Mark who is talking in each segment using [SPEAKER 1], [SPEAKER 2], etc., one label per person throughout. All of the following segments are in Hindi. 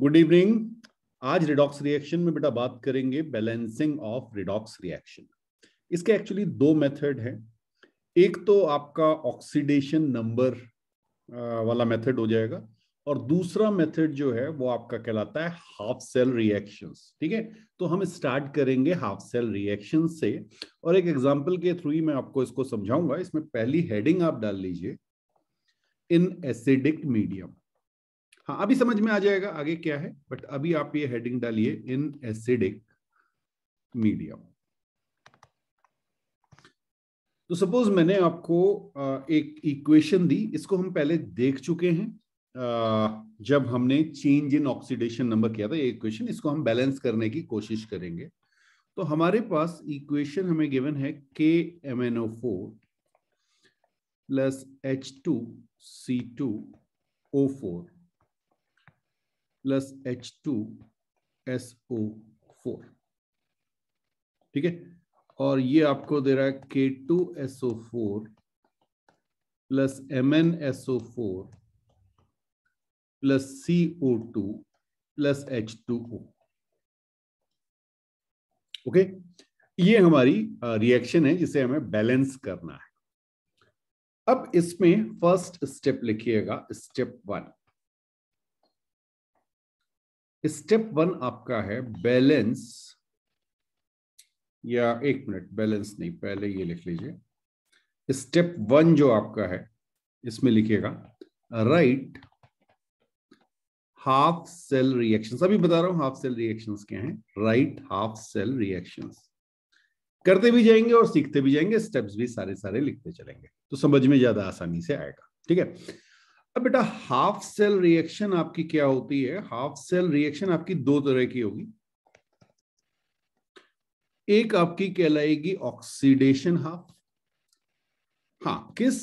[SPEAKER 1] गुड इवनिंग आज रिडॉक्स रिएक्शन में बेटा बात करेंगे बैलेंसिंग ऑफ रिडॉक्स रिएक्शन इसके एक्चुअली दो मेथड हैं एक तो आपका ऑक्सीडेशन नंबर वाला मेथड हो जाएगा और दूसरा मेथड जो है वो आपका कहलाता है हाफ सेल रिएक्शंस ठीक है तो हम स्टार्ट करेंगे हाफ सेल रिएक्शन से और एक एग्जांपल के थ्रू ही मैं आपको इसको समझाऊंगा इसमें पहली हेडिंग आप डाल लीजिए इन एसिडिक मीडियम हाँ अभी समझ में आ जाएगा आगे क्या है बट अभी आप ये हेडिंग डालिए इन एसिडिक मीडियम तो सपोज मैंने आपको एक इक्वेशन दी इसको हम पहले देख चुके हैं जब हमने चेंज इन ऑक्सीडेशन नंबर किया था ये इक्वेशन इसको हम बैलेंस करने की कोशिश करेंगे तो हमारे पास इक्वेशन हमें गिवन है K M N O four plus H two C two O four plus H two S O four ठीक है और ये आपको दे रहा है K two S O four plus M N S O four plus C O two plus H two O okay ये हमारी रिएक्शन है जिसे हमें बैलेंस करना है अब इसमें फर्स्ट स्टेप लिखिएगा स्टेप वन स्टेप वन आपका है बैलेंस या एक मिनट बैलेंस नहीं पहले ये लिख लीजिए स्टेप वन जो आपका है इसमें लिखिएगा राइट हाफ सेल रिएक्शन अभी बता रहा हूं हाफ सेल रिएक्शन क्या हैं राइट हाफ सेल रिएक्शन करते भी जाएंगे और सीखते भी जाएंगे स्टेप्स भी सारे सारे लिखते चलेंगे तो समझ में ज्यादा आसानी से आएगा ठीक है अब बेटा हाफ सेल रिएक्शन आपकी क्या होती है हाफ सेल रिएक्शन आपकी दो तरह की होगी एक आपकी कहलाएगी ऑक्सीडेशन हाफ हाँ किस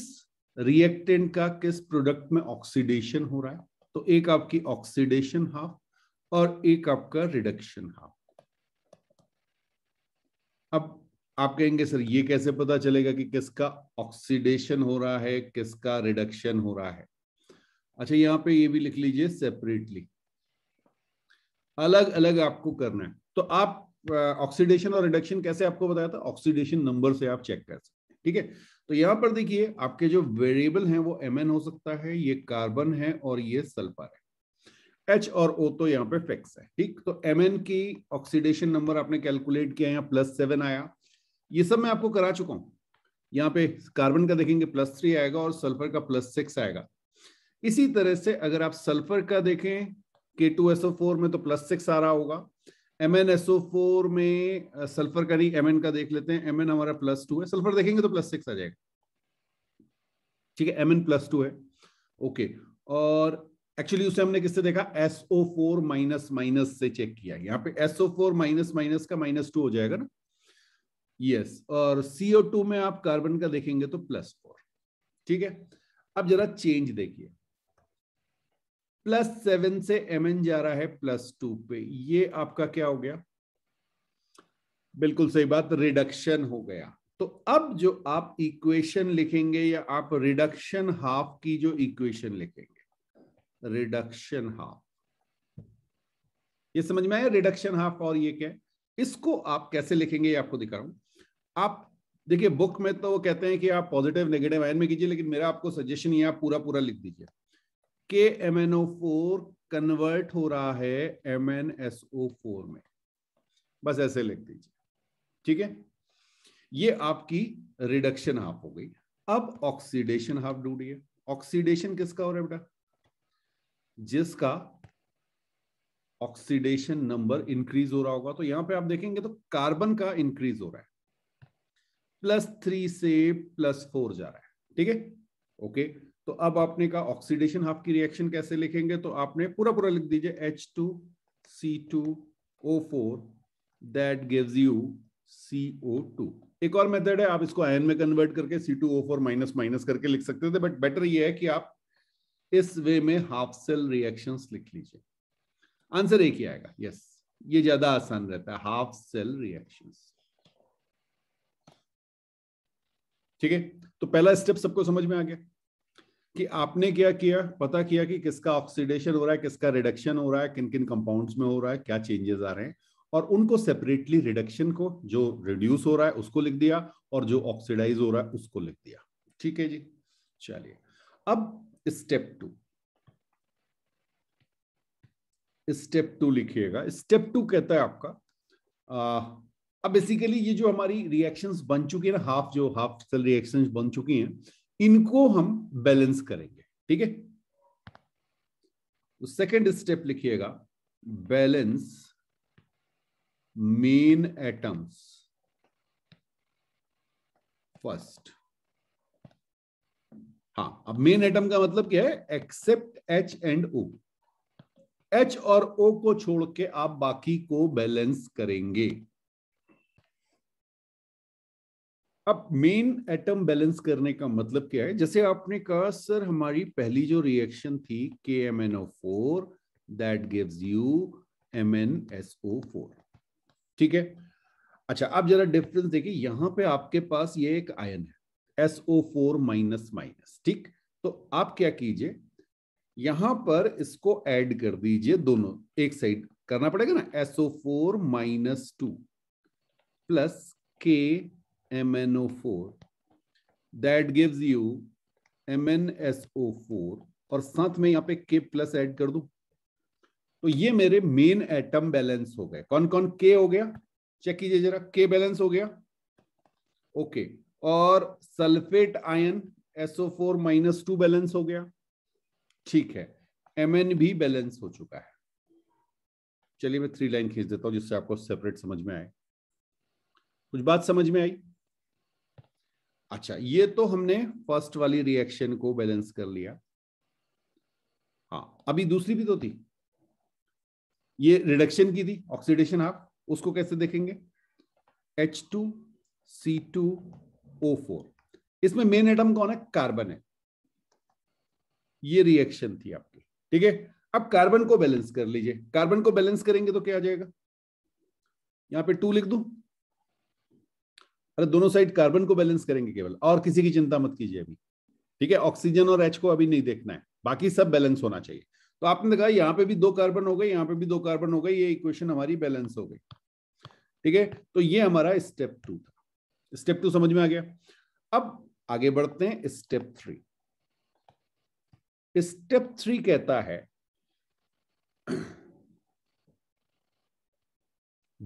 [SPEAKER 1] रिएक्टेंट का किस प्रोडक्ट में ऑक्सीडेशन हो रहा है तो एक आपकी ऑक्सीडेशन हाफ और एक आपका रिडक्शन हाफ अब आप कहेंगे सर ये कैसे पता चलेगा कि किसका ऑक्सीडेशन हो रहा है किसका रिडक्शन हो रहा है अच्छा यहाँ पे ये भी लिख लीजिए सेपरेटली अलग अलग आपको करना है तो आप ऑक्सीडेशन और रिडक्शन कैसे आपको बताया था ऑक्सीडेशन नंबर से आप चेक कर सकते हैं ठीक है तो यहाँ पर देखिए आपके जो वेरिएबल हैं वो एम हो सकता है ये कार्बन है और ये सल्फर है एच और ओ तो यहाँ पे फिक्स है ठीक तो एम की ऑक्सीडेशन नंबर आपने कैलकुलेट किया यहाँ प्लस सेवन आया ये सब मैं आपको करा चुका हूं यहाँ पे कार्बन का देखेंगे प्लस थ्री आएगा और सल्फर का प्लस सिक्स आएगा इसी तरह से अगर आप सल्फर का देखें के टू एसओ फोर में तो प्लस सिक्स आ रहा होगा एम एन एसओ फोर में सल्फर का नहीं एम एन का देख लेते हैं एम एन हमारा प्लस टू है सल्फर देखेंगे तो प्लस सिक्स आ जाएगा ठीक है एम एन प्लस टू है ओके और एक्चुअली उसे हमने किससे देखा फोर माइनस माइनस से चेक किया यहाँ पे फोर माइनस माइनस का माइनस टू हो जाएगा ना यस yes. और टू में आप कार्बन का देखेंगे तो प्लस फोर ठीक है अब जरा चेंज देखिए प्लस सेवन से एम एन जा रहा है प्लस टू पे ये आपका क्या हो गया बिल्कुल सही बात रिडक्शन हो गया तो अब जो आप इक्वेशन लिखेंगे या आप रिडक्शन हाफ की जो इक्वेशन लिखेंगे रिडक्शन हाफ ये समझ में आया रिडक्शन हाफ और ये क्या है इसको आप कैसे लिखेंगे ये आपको दिखा रहा हूं आप देखिए बुक में तो वो कहते हैं कि आप पॉजिटिव नेगेटिव आयन में कीजिए लेकिन मेरा आपको सजेशन ये आप पूरा पूरा लिख दीजिए K M N O four convert हो रहा है M N S O four में बस ऐसे लिख दीजिए ठीक है ये आपकी रिडक्शन हाफ हो गई अब ऑक्सीडेशन हाफ ढूंढिए ऑक्सीडेशन किसका हो रहा है बेटा जिसका ऑक्सीडेशन नंबर इंक्रीज हो रहा होगा तो यहां पे आप देखेंगे तो कार्बन का इंक्रीज हो रहा है प्लस थ्री से प्लस फोर जा रहा है ठीक है ओके तो अब आपने कहा ऑक्सीडेशन हाफ की रिएक्शन कैसे लिखेंगे तो आपने पूरा पूरा लिख दीजिए H two C two O four that give you C O two एक और मेथड है आप इसको आयन में कन्वर्ट करके C two O four minus minus करके लिख सकते थे बट बेटर ये है कि आप इस वे में हाफ सेल रिएक्शन लिख लीजिए आंसर एक ही आएगा यस ये ज्यादा आसान रहता है हाफ सेल रिएक्शन ठीक है तो पहला स्टेप सबको समझ में आ गया कि आपने क्या किया पता किया कि किसका ऑक्सीडेशन हो रहा है किसका रिडक्शन हो रहा है किन किन कंपाउंड्स में हो रहा है क्या चेंजेस आ रहे हैं और उनको सेपरेटली रिडक्शन को जो रिड्यूस हो रहा है उसको लिख दिया और जो ऑक्सीडाइज हो रहा है उसको लिख दिया ठीक है जी चलिए अब स्टेप टू स्टेप टू लिखिएगा स्टेप टू कहता है आपका आ, अब बेसिकली ये जो हमारी रिएक्शंस बन चुकी है ना हाफ जो हाफ सेल रिएक्शंस बन चुकी हैं इनको हम बैलेंस करेंगे ठीक है तो सेकेंड स्टेप लिखिएगा बैलेंस मेन एटम्स फर्स्ट हाँ अब मेन एटम का मतलब क्या है except H and O H और ओ को छोड़ के आप बाकी को बैलेंस करेंगे अब मेन एटम बैलेंस करने का मतलब क्या है जैसे आपने कहा सर हमारी पहली जो रिएक्शन थी K M N O four that gives you M N S O four ठीक है अच्छा आप जरा डिफरेंस देखिए यहां पे आपके पास ये एक आयन है S O four minus minus ठीक तो आप क्या कीजिए यहां पर इसको ऐड कर दीजिए दोनों एक साइड करना पड़ेगा ना S O four minus two plus K MnO4 that gives you MnSO4 और साथ में यहाँ पे K प्लस एड कर दू तो ये मेरे मेन एटम बैलेंस हो गए कौन कौन K हो गया चेक कीजिए जरा K बैलेंस हो गया ओके okay. और sulphate ion SO4 minus two balance हो गया ठीक है Mn भी बैलेंस हो चुका है चलिए मैं थ्री लाइन खींच देता हूं जिससे आपको सेपरेट समझ में आए कुछ बात समझ में आई अच्छा ये तो हमने फर्स्ट वाली रिएक्शन को बैलेंस कर लिया हाँ अभी दूसरी भी तो थी ये रिडक्शन की थी ऑक्सीडेशन आप उसको कैसे देखेंगे H two C two O four इसमें मेन एटम कौन है कार्बन है ये रिएक्शन थी आपकी ठीक है अब कार्बन को बैलेंस कर लीजिए कार्बन को बैलेंस करेंगे तो क्या आ जाएगा यहां पे टू लिख दू अरे दोनों साइड कार्बन को बैलेंस करेंगे केवल और किसी की चिंता मत कीजिए अभी ठीक है ऑक्सीजन और एच को अभी नहीं देखना है बाकी सब बैलेंस होना चाहिए तो आपने देखा यहाँ पे भी दो कार्बन हो गए यहाँ पे भी दो कार्बन हो गए ये इक्वेशन हमारी बैलेंस हो गई ठीक है तो ये हमारा स्टेप टू था स्टेप टू समझ में आ गया अब आगे बढ़ते हैं स्टेप थ्री स्टेप थ्री कहता है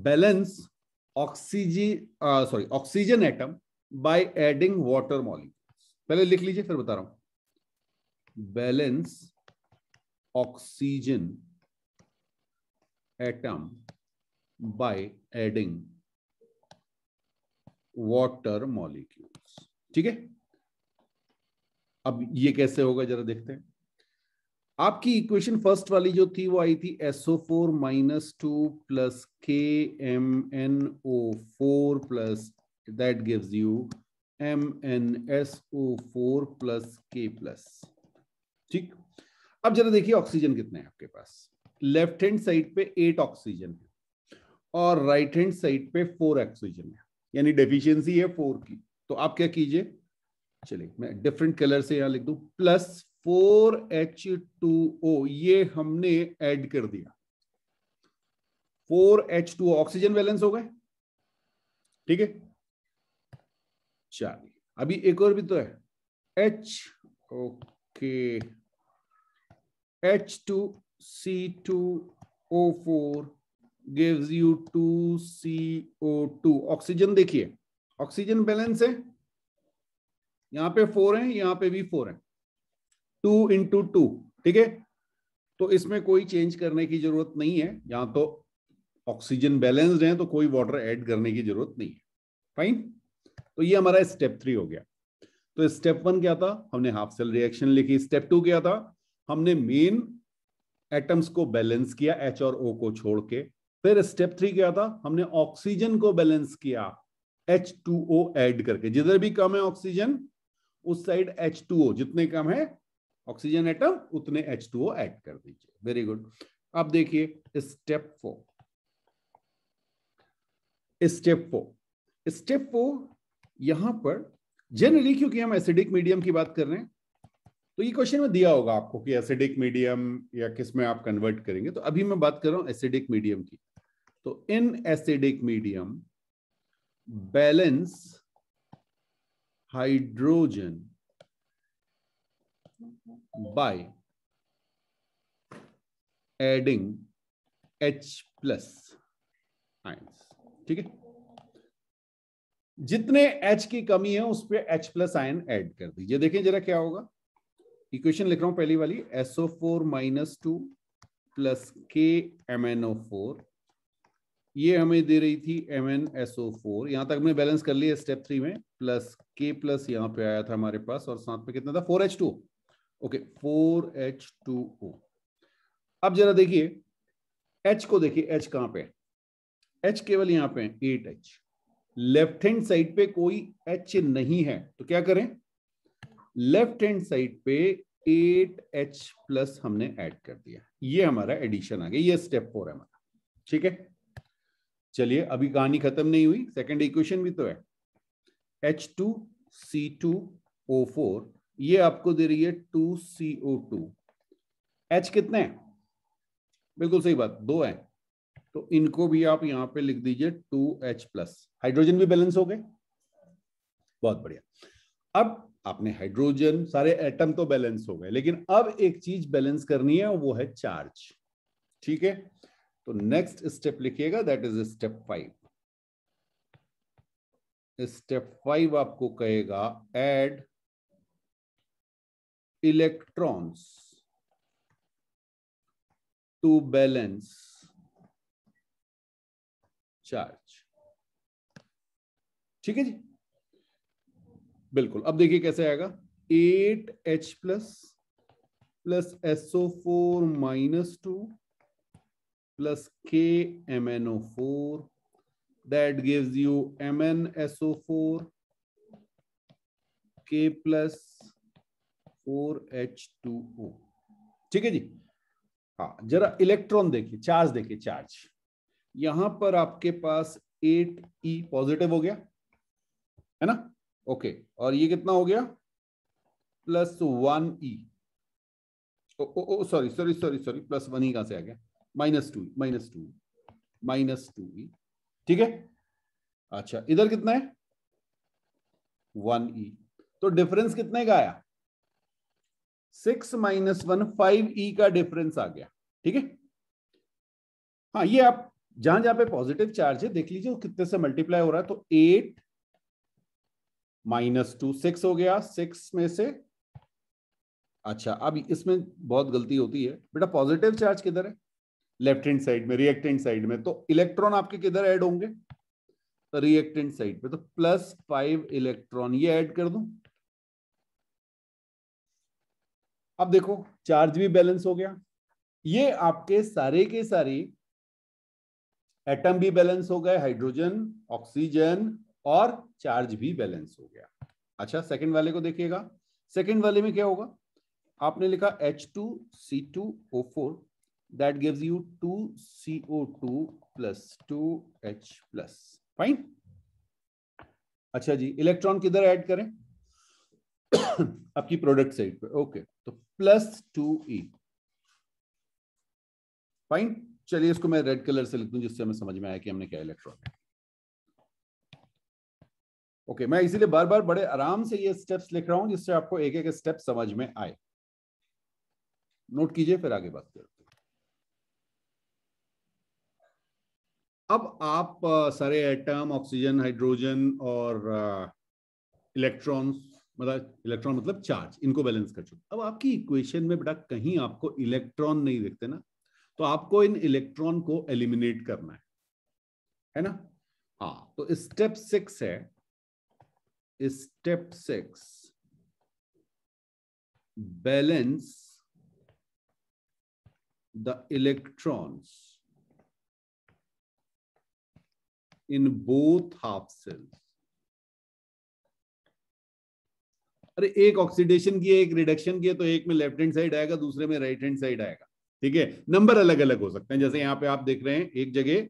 [SPEAKER 1] balance oxygen sorry oxygen atom by adding water molecules पहले लिख लीजिए फिर बता रहा हूं balance oxygen atom by adding water molecules ठीक है अब ये कैसे होगा जरा देखते हैं आपकी इक्वेशन फर्स्ट वाली जो थी वो आई थी S O four minus two plus K M N O four plus that gives you M N S O four plus K plus ठीक अब जरा देखिए ऑक्सीजन कितने हैं आपके पास लेफ्ट हैंड साइड पे एट ऑक्सीजन है और राइट हैंड साइड पे फोर ऑक्सीजन है यानी डेफिशिएंसी है फोर की तो आप क्या कीजिए चलिए मैं डिफरेंट कलर से यहां लिख दू plus four H two O ये हमने ऐड कर दिया four H two oxygen balance हो गए ठीक है चलिए अभी एक और भी तो है H okay H two C two O four gives you two C O two oxygen देखिए ऑक्सीजन बैलेंस है यहां पे फोर है यहां पे भी फोर है टू इंटू टू ठीक है तो इसमें कोई चेंज करने की जरूरत नहीं है यहां तो ऑक्सीजन बैलेंस्ड है तो कोई वाटर ऐड करने की जरूरत नहीं है फाइन तो ये हमारा स्टेप थ्री हो गया तो स्टेप वन क्या था हमने हाफ सेल रिएक्शन लिखी स्टेप टू क्या था हमने मेन एटम्स को बैलेंस किया एच और ओ को छोड़ के फिर स्टेप थ्री क्या था हमने ऑक्सीजन को बैलेंस किया एच टू ओ एड करके जिधर भी कम है ऑक्सीजन उस साइड एच टू ओ जितने कम है ऑक्सीजन एटम उतने एच टू ओ एड कर दीजिए वेरी गुड अब देखिए step four step four step four यहां पर जनरली क्योंकि हम एसिडिक मीडियम की बात कर रहे हैं तो ये क्वेश्चन में दिया होगा आपको कि एसिडिक मीडियम या किस में आप कन्वर्ट करेंगे तो अभी मैं बात कर रहा हूं एसिडिक मीडियम की तो in acidic medium balance hydrogen by adding H plus ions. ठीक है जितने H की कमी है उस पर एच प्लस आयन एड कर दीजिए देखिए जरा क्या होगा इक्वेशन लिख रहा हूं पहली वाली SO4 four minus two plus K M N four ये हमें दे रही थी एम एन एसओ फोर यहां तक हमने बैलेंस कर लिया स्टेप थ्री में प्लस के प्लस यहां पे आया था हमारे पास और साथ में कितना था four H two okay four H two O अब जरा देखिए एच को देखिए एच कहां पे एच केवल यहां पे eight H left hand side पे कोई एच नहीं है तो क्या करें लेफ्ट हैंड साइड पे एट एच प्लस हमने ऐड कर दिया ये हमारा एडिशन आ गया ये स्टेप फोर है हमारा ठीक है चलिए अभी कहानी खत्म नहीं हुई सेकंड इक्वेशन भी तो है H two C two O four ये आपको दे रही है two C O two H कितने बिल्कुल सही बात दो है तो इनको भी आप यहां पे लिख दीजिए टू एच प्लस हाइड्रोजन भी बैलेंस हो गए बहुत बढ़िया अब आपने हाइड्रोजन सारे एटम तो बैलेंस हो गए लेकिन अब एक चीज बैलेंस करनी है वो है चार्ज ठीक है तो नेक्स्ट स्टेप लिखिएगा that is step five step five आपको कहेगा add electrons to balance charge ठीक है जी बिल्कुल अब देखिए कैसे आएगा eight H plus plus SO four minus two plus K M N O four that gives you M N SO four K plus four H two O ठीक है जी हाँ जरा इलेक्ट्रॉन देखिए चार्ज देखिए चार्ज यहां पर आपके पास एट ई पॉजिटिव हो गया है ना ओके और ये कितना हो गया plus one E sorry sorry sorry sorry plus one ही कहां से आ गया minus two minus two minus two E ठीक है अच्छा इधर कितना है वन ई e। तो डिफरेंस कितने का आया six minus one five E का डिफरेंस आ गया ठीक है हाँ ये आप जहां जहां पे पॉजिटिव चार्ज है देख लीजिए कितने से मल्टीप्लाई हो रहा है तो एट माइनस टू सिक्स हो गया सिक्स में से अच्छा अब इसमें बहुत गलती होती है बेटा पॉजिटिव चार्ज किधर है लेफ्ट हैंड साइड में रिएक्टेंट साइड में तो इलेक्ट्रॉन आपके किधर ऐड होंगे रिएक्टेंट साइड पे तो प्लस फाइव इलेक्ट्रॉन ये ऐड कर दूं अब देखो चार्ज भी बैलेंस हो गया ये आपके सारे के सारे एटम भी बैलेंस हो गए हाइड्रोजन ऑक्सीजन और चार्ज भी बैलेंस हो गया अच्छा सेकंड वाले को देखिएगा सेकंड वाले में क्या होगा आपने लिखा H two two C O four that two C O two plus two H plus fine अच्छा जी इलेक्ट्रॉन किधर ऐड करें आपकी प्रोडक्ट साइड पे ओके तो प्लस टू ई फाइन चलिए इसको मैं रेड कलर से लिख दूं जिससे हमें समझ में आया कि हमने क्या इलेक्ट्रॉन ओके मैं इसीलिए बार बार बड़े आराम से ये स्टेप्स लिख रहा हूं जिससे आपको एक एक स्टेप समझ में आए नोट कीजिए फिर आगे बात करते अब आप सारे एटम ऑक्सीजन हाइड्रोजन और इलेक्ट्रॉन्स मतलब इलेक्ट्रॉन मतलब चार्ज इनको बैलेंस कर चुके अब आपकी इक्वेशन में बेटा कहीं आपको इलेक्ट्रॉन नहीं देखते ना तो आपको इन इलेक्ट्रॉन को एलिमिनेट करना है है ना हाँ तो स्टेप सिक्स है step six balance the electrons in both half cells अरे एक ऑक्सीडेशन की है एक रिडक्शन की है तो एक में लेफ्ट हैंड साइड आएगा दूसरे में राइट हैंड साइड आएगा ठीक है नंबर अलग अलग हो सकते हैं जैसे यहाँ पे आप देख रहे हैं एक जगह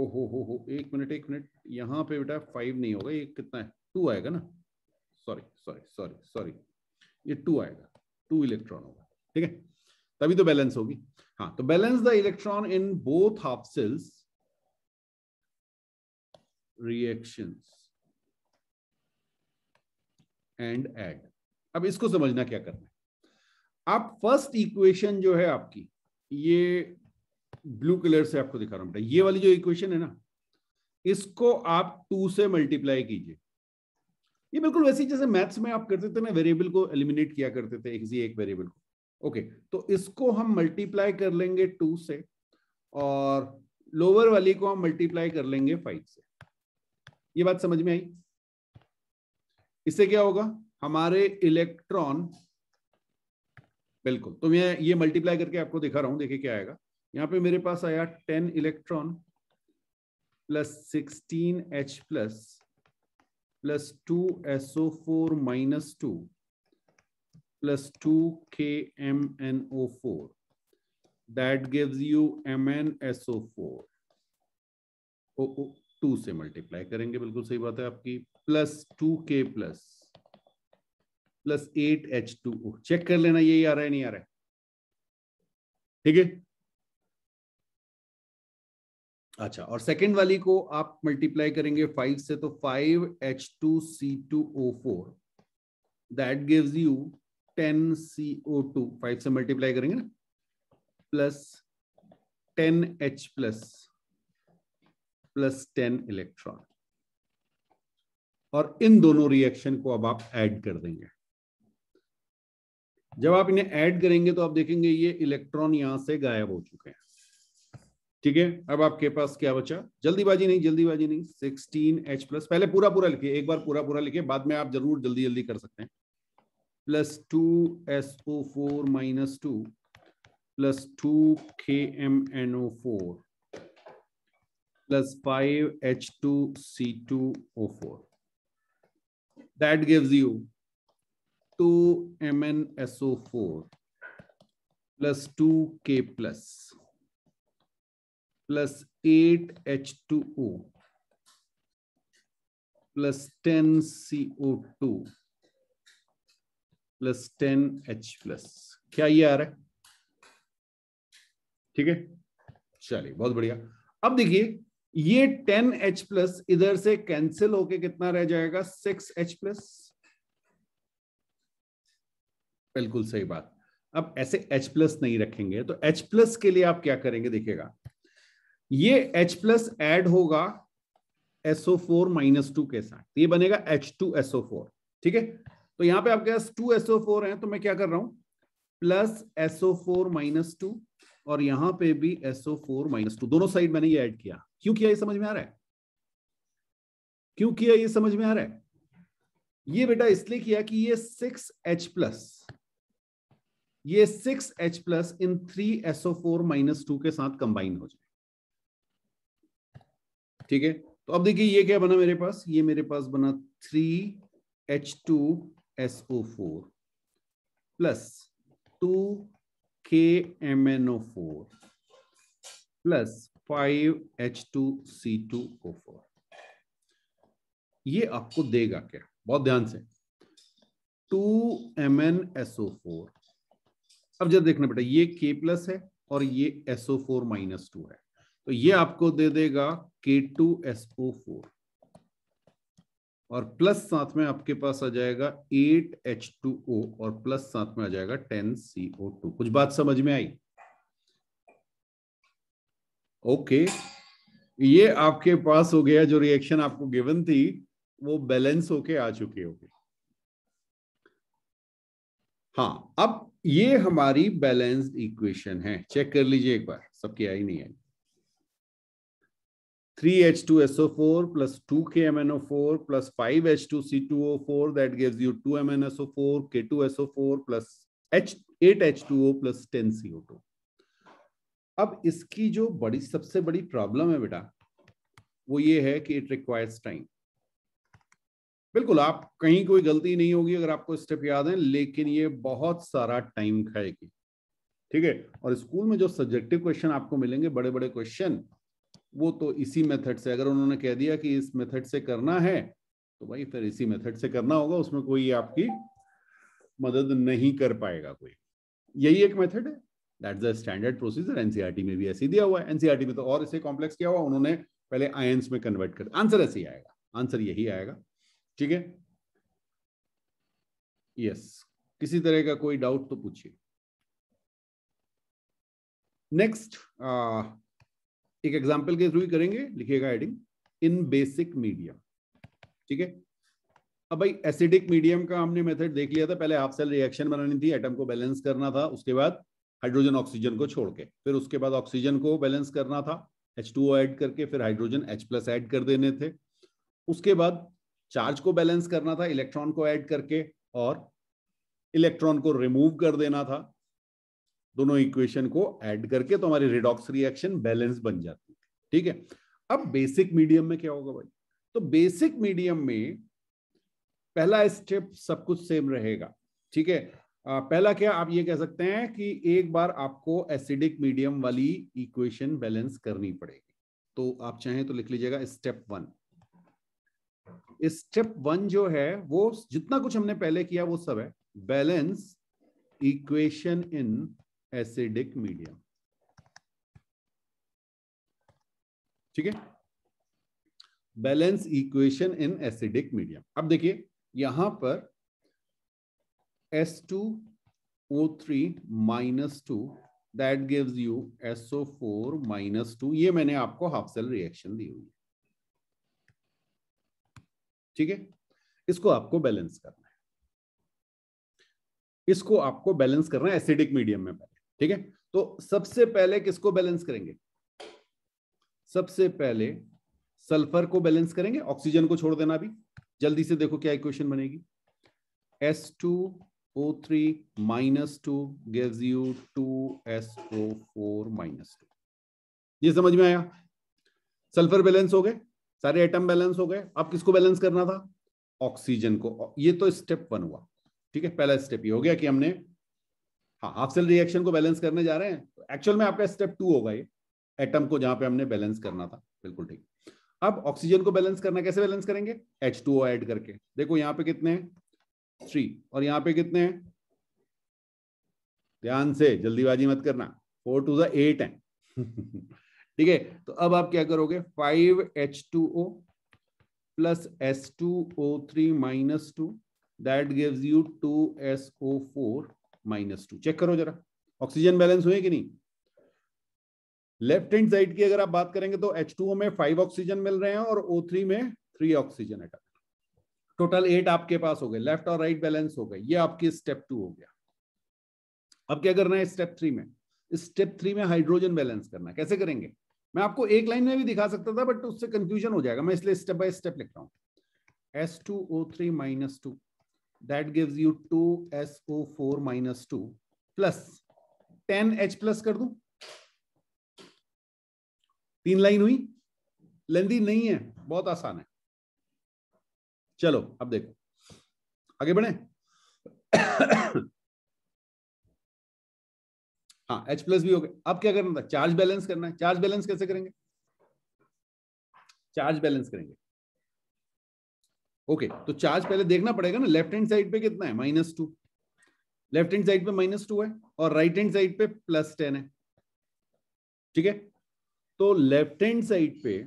[SPEAKER 1] ओ हो हो हो एक मिनट एक मिनट यहाँ पे बेटा फाइव नहीं होगा एक कितना है टू आएगा ना सॉरी सॉरी सॉरी सॉरी ये टू आएगा टू इलेक्ट्रॉन होगा ठीक है तभी तो बैलेंस होगी हाँ तो balance the electron in both half cells reactions and add अब इसको समझना क्या करना है आप फर्स्ट इक्वेशन जो है आपकी ये ब्लू कलर से आपको दिखा रहा हूं बेटा ये वाली जो इक्वेशन है ना इसको आप टू से मल्टीप्लाई कीजिए ये बिल्कुल वैसे जैसे मैथ्स में आप करते थे ना वेरिएबल को एलिमिनेट किया करते थे किसी एक वेरिएबल को ओके तो इसको हम मल्टीप्लाई कर लेंगे टू से और लोअर वाली को हम मल्टीप्लाई कर लेंगे फाइव से ये बात समझ में आई इससे क्या होगा हमारे इलेक्ट्रॉन बिल्कुल तो मैं ये मल्टीप्लाई करके आपको दिखा रहा हूं देखिए क्या आएगा यहां पे मेरे पास आया ten electron plus sixteen H plus plus two SO four minus two plus two K M N O four that gives you M N S O four O two से मल्टीप्लाई करेंगे बिल्कुल सही बात है आपकी plus two K plus plus eight H two O check कर लेना यही आ रहा है नहीं आ रहा है ठीक है अच्छा और सेकंड वाली को आप मल्टीप्लाई करेंगे फाइव से तो five H two C two O four that gives you ten C O two five से मल्टीप्लाई करेंगे ना plus ten H plus plus ten electron और इन दोनों रिएक्शन को अब आप ऐड कर देंगे जब आप इन्हें ऐड करेंगे तो आप देखेंगे ये इलेक्ट्रॉन यहां से गायब हो चुके हैं ठीक है अब आपके पास क्या बचा जल्दीबाजी नहीं जल्दीबाजी नहीं सिक्सटीन एच प्लस पहले पूरा पूरा लिखिए एक बार पूरा पूरा लिखिए बाद में आप जरूर जल्दी जल्दी कर सकते हैं plus two S O four minus two plus two K M N O four plus five H two C two O four that gives you 2 MnSO4 plus 2 K plus plus 8 H2O plus 10 CO2 plus ten H plus क्या ये आ रहा है ठीक है चलिए बहुत बढ़िया अब देखिए ये टेन एच प्लस इधर से कैंसिल होके कितना रह जाएगा सिक्स एच प्लस बिल्कुल सही बात अब ऐसे H प्लस नहीं रखेंगे तो H प्लस के लिए आप क्या करेंगे देखिएगा ये H प्लस एड होगा SO4 माइनस टू के साथ तो ये बनेगा H2SO4 ठीक है तो यहां पे आपके पास टू एसओ फोर है तो मैं क्या कर रहा हूं plus SO four minus two और यहां पे भी एसओ फोर माइनस टू दोनों साइड मैंने ये ऐड किया क्यों किया ये समझ में आ रहा है क्यों किया ये समझ में आ रहा है ये बेटा इसलिए किया कि ये सिक्स एच प्लस ये सिक्स एच प्लस इन three SO four minus two के साथ कंबाइन हो जाए ठीक है तो अब देखिए ये क्या बना मेरे पास ये मेरे पास बना three H two SO four plus two K M N O four plus 5H2C2O4 ये आपको देगा क्या बहुत ध्यान से 2MnSO4 अब जब देखना बेटा ये के प्लस है और ये SO4 माइनस टू है तो ये आपको दे देगा K2SO4 और प्लस साथ में आपके पास आ जाएगा 8H2O और प्लस साथ में आ जाएगा 10CO2 कुछ बात समझ में आई ओके okay. ये आपके पास हो गया जो रिएक्शन आपको गिवन थी वो बैलेंस होके आ चुके हो गए हाँ अब ये हमारी बैलेंस्ड इक्वेशन है चेक कर लीजिए एक बार सबकी आई नहीं आई three H two SO four plus two K M N O four plus five H two C two O four that gives you two M N SO four K two SO four plus H eight H two O plus ten C O two अब इसकी जो बड़ी सबसे बड़ी प्रॉब्लम है बेटा वो ये है कि इट रिक्वायर्स टाइम बिल्कुल आप कहीं कोई गलती नहीं होगी अगर आपको स्टेप याद है लेकिन ये बहुत सारा टाइम खाएगी ठीक है और स्कूल में जो सब्जेक्टिव क्वेश्चन आपको मिलेंगे बड़े बड़े क्वेश्चन वो तो इसी मेथड से अगर उन्होंने कह दिया कि इस मेथड से करना है तो भाई फिर इसी मेथड से करना होगा उसमें कोई आपकी मदद नहीं कर पाएगा कोई यही एक मेथड है that the standard procedure NCERT में भी ऐसे ही दिया हुआ है एनसीआरटी में तो और इसे कॉम्प्लेक्स किया हुआ उन्होंने पहले आयंस में कन्वर्ट कर आंसर ऐसे ही आएगा आंसर यही आएगा ठीक है यस किसी तरह का कोई डाउट तो पूछिए नेक्स्ट एक एग्जाम्पल के थ्रू ही करेंगे लिखिएगा एडिंग इन बेसिक मीडियम ठीक है अब भाई एसिडिक मीडियम का हमने मेथड देख लिया था पहले हाफ सेल रिएक्शन बनानी थी एटम को बैलेंस करना था उसके बाद हाइड्रोजन ऑक्सीजन को छोड़ के फिर उसके बाद ऑक्सीजन को बैलेंस करना था एच टू ऐड करके फिर हाइड्रोजन एच प्लस एड कर देने थे उसके बाद चार्ज को बैलेंस करना था इलेक्ट्रॉन को ऐड करके और इलेक्ट्रॉन को रिमूव कर देना था दोनों इक्वेशन को ऐड करके तो हमारी रिडॉक्स रिएक्शन बैलेंस बन जाती है ठीक है अब बेसिक मीडियम में क्या होगा भाई तो बेसिक मीडियम में पहला स्टेप सब कुछ सेम रहेगा ठीक है पहला क्या आप ये कह सकते हैं कि एक बार आपको एसिडिक मीडियम वाली इक्वेशन बैलेंस करनी पड़ेगी तो आप चाहें तो लिख लीजिएगा स्टेप वन स्टेप वन जो है वो जितना कुछ हमने पहले किया वो सब है balance equation in acidic medium ठीक है balance equation in acidic medium अब देखिए यहां पर S2 O3 minus 2 that gives you SO4 minus 2 ये मैंने आपको half cell reaction दी हुई है ठीक है इसको आपको balance करना है इसको आपको balance करना है acidic medium में पहले ठीक है तो सबसे पहले किसको balance करेंगे सबसे पहले सल्फर को बैलेंस करेंगे ऑक्सीजन को छोड़ देना भी जल्दी से देखो क्या इक्वेशन बनेगी S2 O3 minus 2 gives you 2SO4 minus 2. ये समझ में आया सल्फर बैलेंस हो गए सारे एटम बैलेंस हो गए अब किसको बैलेंस करना था ऑक्सीजन को ये तो स्टेप वन हुआ ठीक है पहला स्टेप ये हो गया कि हमने हाँ हाफ सेल रिएक्शन को बैलेंस करने जा रहे हैं तो एक्चुअल में आपका स्टेप टू होगा ये एटम को जहां पे हमने बैलेंस करना था बिल्कुल ठीक अब ऑक्सीजन को बैलेंस करना कैसे बैलेंस करेंगे H2O ऐड करके देखो यहाँ पे कितने हैं थ्री और यहाँ पे कितने हैं ध्यान से जल्दीबाजी मत करना फोर टू ज है ठीक है तो अब आप क्या करोगे five H two O plus S two O three minus two that gives you two S O four minus two check करो जरा ऑक्सीजन बैलेंस हुए कि नहीं लेफ्ट हैंड साइड की अगर आप बात करेंगे तो H2O में फाइव ऑक्सीजन मिल रहे हैं और O3 में three oxygen atom total eight आपके पास हो गए लेफ्ट और राइट बैलेंस हो गए ये आपकी स्टेप टू हो गया अब क्या करना है स्टेप थ्री में स्टेप थ्री में हाइड्रोजन बैलेंस करना है कैसे करेंगे मैं आपको एक लाइन में भी दिखा सकता था बट उससे कंफ्यूजन हो जाएगा मैं इसलिए स्टेप बाय स्टेप लिख रहा हूँ S two O three minus two that give you two S O four minus two plus ten H plus कर दू तीन लाइन हुई लेंदी नहीं है बहुत आसान है चलो अब देखो आगे बढ़े हाँ एच प्लस भी हो गया अब क्या करना था चार्ज बैलेंस करना है चार्ज बैलेंस कैसे करेंगे चार्ज बैलेंस करेंगे ओके तो चार्ज पहले देखना पड़ेगा ना लेफ्ट हैंड साइड पे कितना है minus two left hand side पे माइनस टू है और राइट हैंड साइड पे प्लस टेन है ठीक है तो लेफ्ट हैंड साइड पे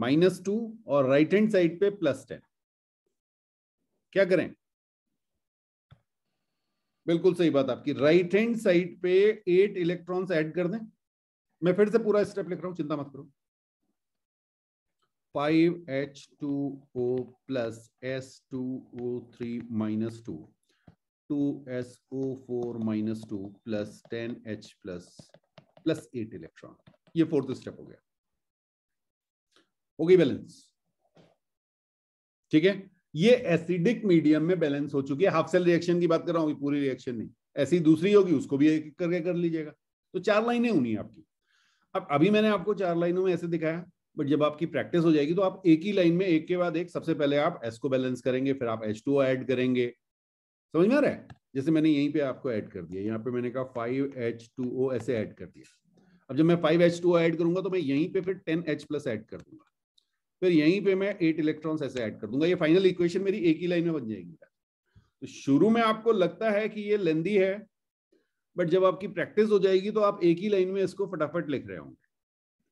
[SPEAKER 1] माइनस टू और राइट हैंड साइड पे प्लस टेन क्या करें बिल्कुल सही बात आपकी राइट हैंड साइड पे एट इलेक्ट्रॉन्स ऐड कर दें मैं फिर से पूरा स्टेप लिख रहा हूं चिंता मत करो five H two O plus S two O three minus two two S O four minus two plus ten H plus plus eight electron ये फोर्थ स्टेप हो गया हो गई बैलेंस ठीक है ये एसिडिक मीडियम में बैलेंस हो चुकी है हाफ सेल रिएक्शन की बात कर रहा हूं पूरी रिएक्शन नहीं ऐसी दूसरी होगी उसको भी एक करके कर लीजिएगा तो चार लाइनें होनी आपकी अब अभी मैंने आपको चार लाइनों में ऐसे दिखाया बट जब आपकी प्रैक्टिस हो जाएगी तो आप एक ही लाइन में एक के बाद एक सबसे पहले आप एस को बैलेंस करेंगे फिर आप एच टू एड करेंगे समझ में आ रहा है जैसे मैंने यहीं पे आपको ऐड कर दिया यहाँ पे मैंने कहा फाइव एच टू ओ ऐसे ऐड कर दिया अब जब मैं फाइव एच टू ऐड करूंगा तो मैं यहीं पे फिर टेन एच प्लस एड कर दूंगा फिर यहीं पे मैं एट इलेक्ट्रॉन्स ऐसे ऐड कर दूंगा ये फाइनल इक्वेशन मेरी एक ही लाइन में बन जाएगी तो शुरू में आपको लगता है कि ये लेंदी है बट जब आपकी प्रैक्टिस हो जाएगी तो आप एक ही लाइन में इसको फटाफट लिख रहे होंगे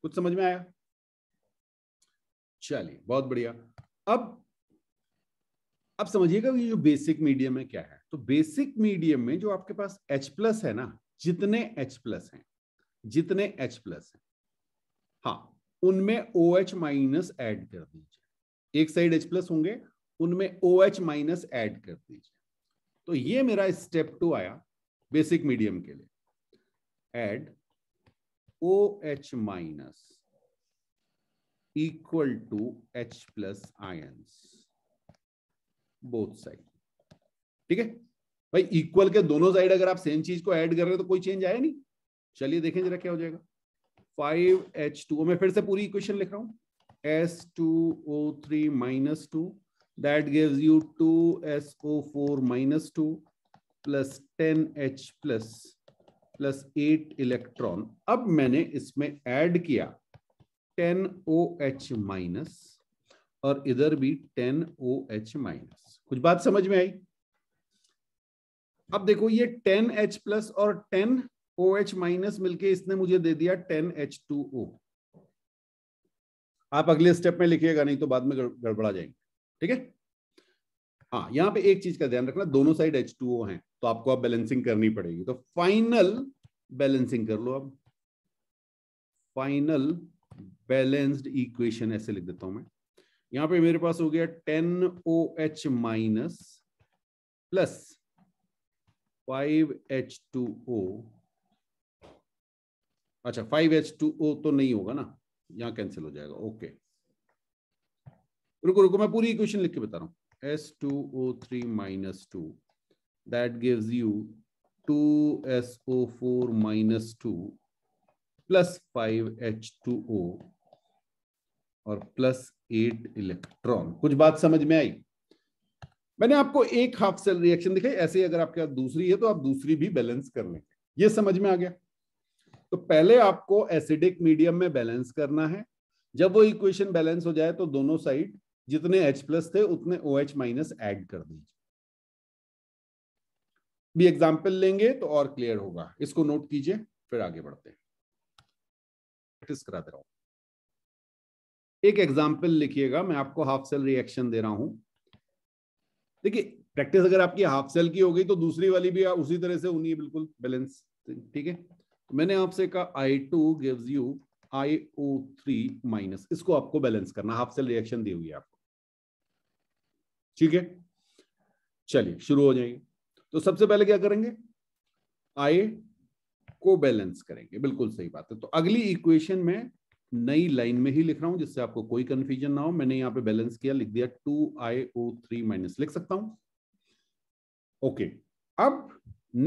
[SPEAKER 1] कुछ समझ में आया चलिए बहुत बढ़िया अब अब समझिएगा कि जो बेसिक मीडियम है क्या है तो बेसिक मीडियम में जो आपके पास H प्लस है ना जितने H प्लस हैं जितने H प्लस हैं हाँ उनमें ओ एच माइनस एड कर दीजिए एक साइड एच प्लस होंगे उनमें ओ एच माइनस एड कर दीजिए तो ये मेरा स्टेप टू आया बेसिक मीडियम के लिए add O H minus equal to H plus आय बोथ साइड ठीक है भाई इक्वल के दोनों साइड अगर आप सेम चीज को ऐड कर रहे हो तो कोई चेंज आया नहीं चलिए देखें जरा क्या हो जाएगा फाइव एच टू मैं फिर से पूरी इक्वेशन लिख रहा हूँ S two O three minus two that gives you two S O four minus two plus ten H plus plus eight electron अब मैंने इसमें ऐड किया टेन ओ एच माइनस और इधर भी टेन ओ एच माइनस कुछ बात समझ में आई अब देखो ये टेन एच प्लस और टेन ओ एच माइनस मिलके इसने मुझे दे दिया टेन एच टू ओ आप अगले स्टेप में लिखिएगा नहीं तो बाद में गड़बड़ा जाएंगे ठीक है हाँ यहां पे एक चीज का ध्यान रखना दोनों साइड एच टू ओ है तो आपको आप बैलेंसिंग करनी पड़ेगी तो फाइनल बैलेंसिंग कर लो अब फाइनल बैलेंस्ड इक्वेशन ऐसे लिख देता हूं मैं यहां पे मेरे पास हो गया ten O H minus plus five H two O अच्छा फाइव एच टू ओ तो नहीं होगा ना यहाँ कैंसिल हो जाएगा ओके रुको रुको मैं पूरी इक्वेशन लिख के बता रहा हूँ S two O three minus two that gives you two S O four minus two plus five H two O और प्लस एट इलेक्ट्रॉन कुछ बात समझ में आई मैंने आपको एक हाफ सेल रिएक्शन दिखाई ऐसे ही अगर आपके पास दूसरी है तो आप दूसरी भी बैलेंस कर लेंगे ये समझ में आ गया तो पहले आपको एसिडिक मीडियम में बैलेंस करना है जब वो इक्वेशन बैलेंस हो जाए तो दोनों साइड जितने H प्लस थे उतने ओ OH माइनस एड कर दीजिए भी एग्जाम्पल लेंगे तो और क्लियर होगा इसको नोट कीजिए फिर आगे बढ़ते हैं प्रैक्टिस करा दे रहा हूं एक एग्जाम्पल लिखिएगा मैं आपको हाफ सेल रिएक्शन दे रहा हूं देखिए प्रैक्टिस अगर आपकी हाफ सेल की हो गई तो दूसरी वाली भी उसी तरह से होनी है बिल्कुल बैलेंस ठीक है मैंने आपसे कहा I two give you I O three minus इसको आपको बैलेंस करना हाफ सेल रिएक्शन दी हुई है आपको ठीक है चलिए शुरू हो जाएंगे तो सबसे पहले क्या करेंगे आई को बैलेंस करेंगे बिल्कुल सही बात है तो अगली इक्वेशन में नई लाइन में ही लिख रहा हूं जिससे आपको कोई कंफ्यूजन ना हो मैंने यहां पे बैलेंस किया लिख दिया two I O three minus लिख सकता हूं ओके अब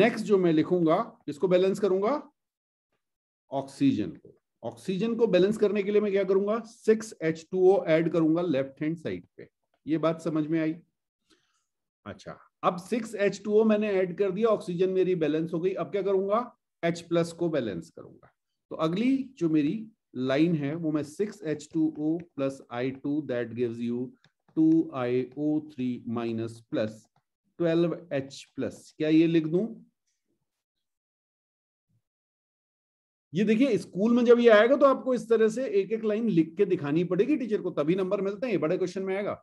[SPEAKER 1] नेक्स्ट जो मैं लिखूंगा इसको बैलेंस करूंगा ऑक्सीजन को ऑक्सीजन को बैलेंस करने के लिए मैं क्या करूंगा six H two O add करूंगा लेफ्ट हैंड साइड पे ये बात समझ में आई अच्छा अब सिक्स एच टू ओ मैंने ऐड कर दिया ऑक्सीजन मेरी बैलेंस हो गई अब क्या करूंगा एच प्लस को बैलेंस करूंगा तो अगली जो मेरी लाइन है वो मैं six H two O plus I two that gives you two I O three minus plus twelve H plus क्या ये लिख दू ये देखिए स्कूल में जब ये आएगा तो आपको इस तरह से एक एक लाइन लिख के दिखानी पड़ेगी टीचर को तभी नंबर मिलते हैं बड़े क्वेश्चन में आएगा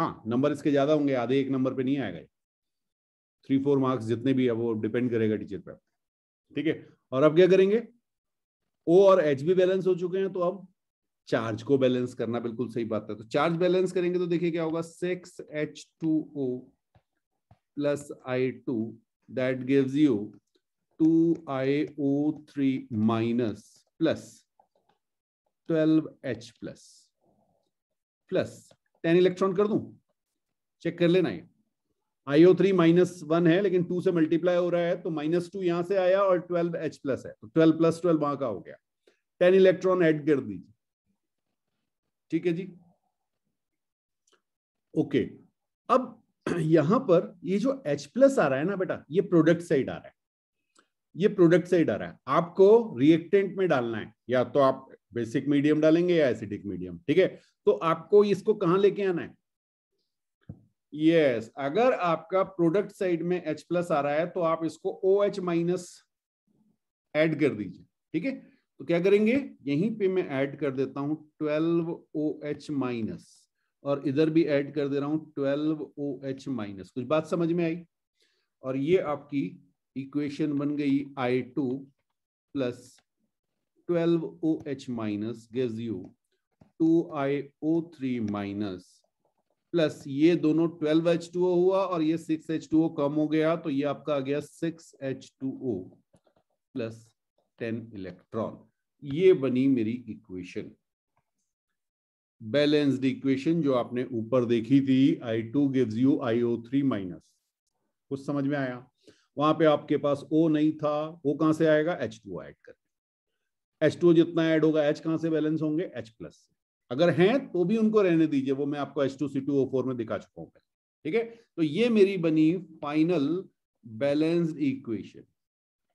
[SPEAKER 1] हाँ नंबर इसके ज्यादा होंगे आधे एक नंबर पे नहीं आएगा थ्री फोर मार्क्स जितने भी है वो डिपेंड करेगा टीचर पे ठीक है और अब क्या करेंगे ओ और एच भी बैलेंस हो चुके हैं तो अब चार्ज को बैलेंस करना बिल्कुल सही बात है तो चार्ज बैलेंस करेंगे तो देखिए क्या होगा six H two O plus I two that gives you 2iO3 minus plus 12H plus plus 10 electron कर दूं चेक कर लेना ये आईओ थ्री माइनस वन है लेकिन टू से मल्टीप्लाई हो रहा है तो माइनस टू यहां से आया और ट्वेल्व एच प्लस है तो ट्वेल्व प्लस ट्वेल्व वहां का हो गया टेन इलेक्ट्रॉन ऐड कर दीजिए ठीक है जी ओके अब यहां पर ये जो H प्लस आ रहा है ना बेटा ये प्रोडक्ट साइड आ रहा है ये प्रोडक्ट से ही डरा है आपको रिएक्टेंट में डालना है या तो आप बेसिक मीडियम डालेंगे या एसिडिक मीडियम ठीक है तो आपको इसको कहां लेके आना है यस yes, अगर आपका प्रोडक्ट साइड में H प्लस आ रहा है तो आप इसको ओ एच माइनस एड कर दीजिए ठीक है तो क्या करेंगे यहीं पे मैं ऐड कर देता हूं ट्वेल्व ओ एच माइनस और इधर भी ऐड कर दे रहा हूं ट्वेल्व ओ एच माइनस कुछ बात समझ में आई और ये आपकी इक्वेशन बन गई I two plus twelve O H minus gives you two I O three minus plus ये दोनों ट्वेल्व एच टू ओ हुआ और ये सिक्स एच टू ओ कम हो गया तो ये आपका आ गया six H two O plus ten electron ये बनी मेरी इक्वेशन बैलेंस्ड इक्वेशन जो आपने ऊपर देखी थी I two gives you I O three minus कुछ समझ में आया वहां पे आपके पास ओ नहीं था वो कहां से आएगा एच टू एड कर एच टू जितना ऐड होगा एच कहां से बैलेंस होंगे एच प्लस अगर हैं तो भी उनको रहने दीजिए वो मैं आपको H two C two O four में दिखा चुका हूं ठीक है तो ये मेरी बनी फाइनल बैलेंस्ड इक्वेशन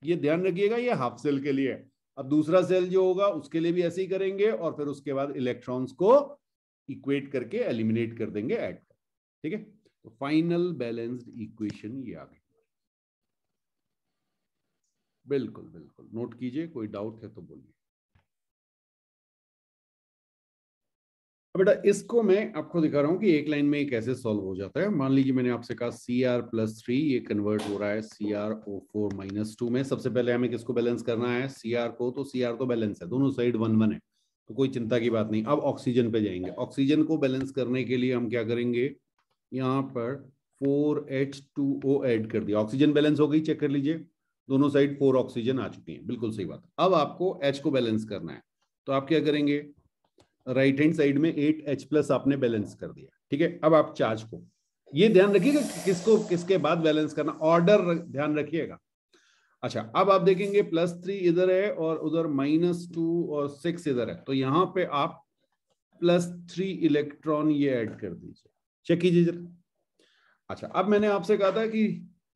[SPEAKER 1] ये ध्यान रखिएगा ये हाफ सेल के लिए अब दूसरा सेल जो होगा उसके लिए भी ऐसे ही करेंगे और फिर उसके बाद इलेक्ट्रॉन्स को इक्वेट करके एलिमिनेट कर देंगे ऐड ठीक है तो फाइनल बैलेंस्ड इक्वेशन ये आ गई बिल्कुल बिल्कुल नोट कीजिए कोई डाउट है तो बोलिए बेटा इसको मैं आपको दिखा रहा हूं कि एक लाइन में कैसे सॉल्व हो जाता है मान लीजिए मैंने आपसे कहा सी आर प्लस थ्री ये कन्वर्ट हो रहा है C R O four minus two में सबसे पहले हमें किसको बैलेंस करना है सी आर को तो सी आर तो बैलेंस है दोनों साइड वन वन है तो कोई चिंता की बात नहीं अब ऑक्सीजन पे जाएंगे ऑक्सीजन को बैलेंस करने के लिए हम क्या करेंगे यहाँ पर four H two O add कर दिया ऑक्सीजन बैलेंस हो गई चेक कर लीजिए दोनों साइड फोर ऑक्सीजन आ चुकी है बिल्कुल सही बात अब आपको एच को बैलेंस करना है तो आप क्या करेंगे राइट हैंड साइड में एट एच प्लस आपने बैलेंस कर दिया ठीक है अब आप चार्ज को ये ध्यान रखिएगा कि किसको किसके बाद बैलेंस करना ऑर्डर ध्यान रखिएगा अच्छा अब आप देखेंगे प्लस थ्री इधर है और उधर माइनस टू और सिक्स इधर है तो यहां पे आप प्लस थ्री इलेक्ट्रॉन ये ऐड कर दीजिए चेक कीजिए जरा अच्छा अब मैंने आपसे कहा था कि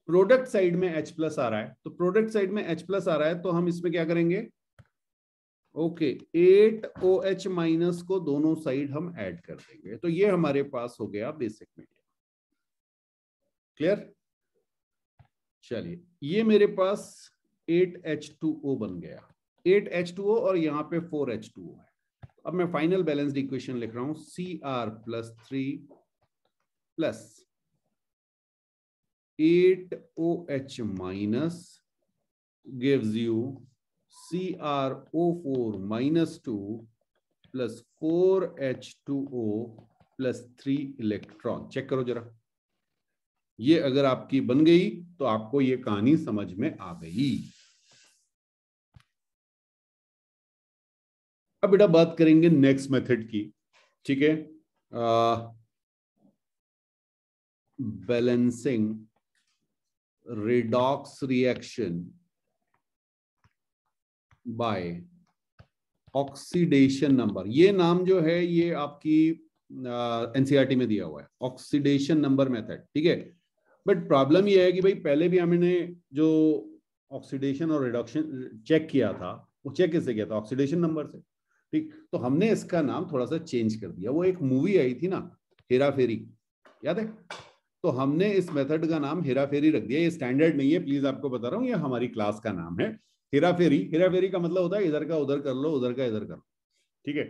[SPEAKER 1] प्रोडक्ट साइड में एच प्लस आ रहा है तो प्रोडक्ट साइड में एच प्लस आ रहा है तो हम इसमें क्या करेंगे okay eight O H minus को दोनों साइड हम ऐड कर देंगे तो ये हमारे पास हो गया बेसिक मीडियम क्लियर चलिए ये मेरे पास एट एच टू ओ बन गया एट एच टू ओ और यहां पे फोर एच टू ओ है अब मैं फाइनल बैलेंस्ड इक्वेशन लिख रहा हूं C R plus three plus 8OH minus gives you CrO4 O 2 plus 4H2O plus three electron check करो जरा ये अगर आपकी बन गई तो आपको ये कहानी समझ में आ गई अब बेटा बात करेंगे नेक्स्ट मेथड की ठीक है balancing redox reaction by oxidation number ये नाम जो है ये आपकी uh, में दिया हुआ है ऑक्सीडेशन नंबर मेथड ठीक है बट प्रॉब्लम ये है कि भाई पहले भी हमने जो ऑक्सीडेशन और रिडक्शन चेक किया था वो चेक किससे किया था ऑक्सीडेशन नंबर से ठीक तो हमने इसका नाम थोड़ा सा चेंज कर दिया वो एक मूवी आई थी ना हेरा फेरी याद है तो हमने इस मेथड का नाम हेरा फेरी रख दिया ये स्टैंडर्ड नहीं है प्लीज आपको बता रहा हूँ ये हमारी क्लास का नाम है हेरा फेरी हेरा फेरी का मतलब होता है इधर का उधर कर लो उधर का इधर कर लो ठीक है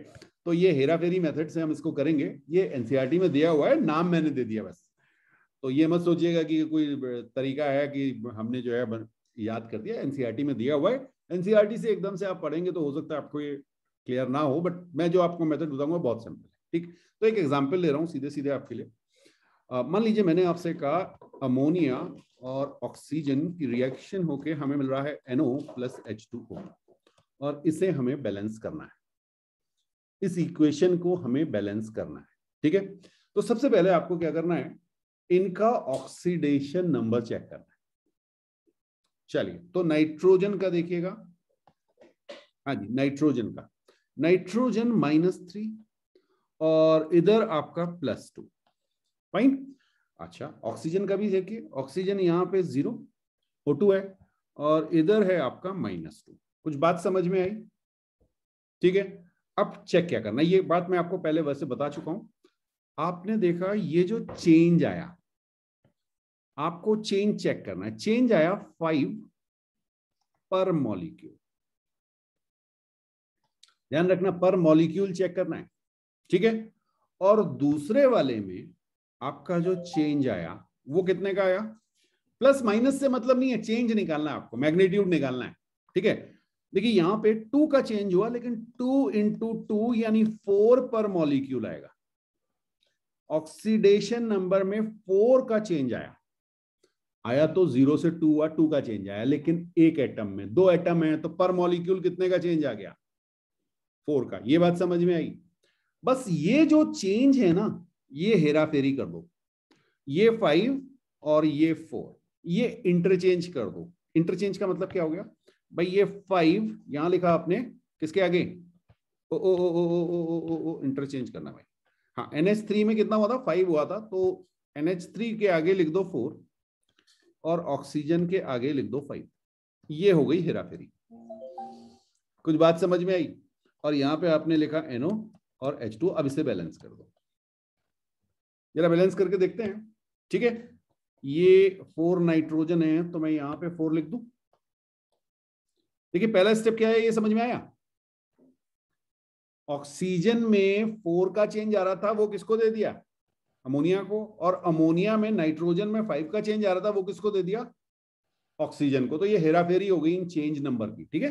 [SPEAKER 1] तो ये हेरा फेरी मेथड से हम इसको करेंगे ये एनसीआरटी e में दिया हुआ है नाम मैंने दे दिया बस तो ये मत सोचिएगा कि कोई तरीका है कि हमने जो है याद कर दिया एनसीआरटी e में दिया हुआ है एनसीआरटी e से एकदम से आप पढ़ेंगे तो हो सकता है आपको ये क्लियर ना हो बट मैं जो आपको मेथड बताऊंगा बहुत सिंपल है ठीक तो एक एग्जाम्पल ले रहा हूँ सीधे सीधे आपके लिए मान लीजिए मैंने आपसे कहा अमोनिया और ऑक्सीजन की रिएक्शन होके हमें मिल रहा है NO plus H two O और इसे हमें बैलेंस करना है इस इक्वेशन को हमें बैलेंस करना है ठीक है तो सबसे पहले आपको क्या करना है इनका ऑक्सीडेशन नंबर चेक करना है चलिए तो नाइट्रोजन का देखिएगा हाँ जी नाइट्रोजन का नाइट्रोजन माइनस थ्री और इधर आपका प्लस टू फाइन अच्छा ऑक्सीजन का भी देखिए ऑक्सीजन यहाँ पे जीरो ओ टू है और इधर है आपका माइनस टू कुछ बात समझ में आई ठीक है अब चेक क्या करना ये बात मैं आपको पहले वैसे बता चुका हूं आपने देखा ये जो चेंज आया आपको चेंज चेक करना है चेंज आया फाइव पर मॉलिक्यूल ध्यान रखना पर मॉलिक्यूल चेक करना है ठीक है और दूसरे वाले में आपका जो चेंज आया वो कितने का आया प्लस माइनस से मतलब नहीं है चेंज निकालना है आपको मैग्नीट्यूड निकालना है ठीक है देखिए यहां पे टू का चेंज हुआ लेकिन टू इंटू टू यानी फोर पर मॉलिक्यूल आएगा ऑक्सीडेशन नंबर में फोर का चेंज आया आया तो जीरो से टू हुआ टू का चेंज आया लेकिन एक एटम में दो एटम है तो पर मॉलिक्यूल कितने का चेंज आ गया फोर का ये बात समझ में आई बस ये जो चेंज है ना ये हेरा फेरी कर दो ये फाइव और ये फोर ये इंटरचेंज कर दो इंटरचेंज का मतलब क्या हो गया भाई ये फाइव यहां लिखा आपने किसके आगे ओ O O O O O O ओ इंटरचेंज करना भाई हाँ एन एच थ्री में कितना हुआ था फाइव हुआ था तो एन एच थ्री के आगे लिख दो फोर और ऑक्सीजन के आगे लिख दो फाइव ये हो गई हेरा फेरी कुछ बात समझ में आई और यहां पे आपने लिखा एनओ और एच टू अब इसे बैलेंस कर दो जरा बैलेंस करके देखते हैं ठीक है ये फोर नाइट्रोजन है तो मैं यहां पे फोर लिख दू देखिए पहला स्टेप क्या है ये समझ में आया ऑक्सीजन में फोर का चेंज आ रहा था वो किसको दे दिया अमोनिया को और अमोनिया में नाइट्रोजन में फाइव का चेंज आ रहा था वो किसको दे दिया ऑक्सीजन को तो ये हेराफेरी हो गई इन चेंज नंबर की ठीक है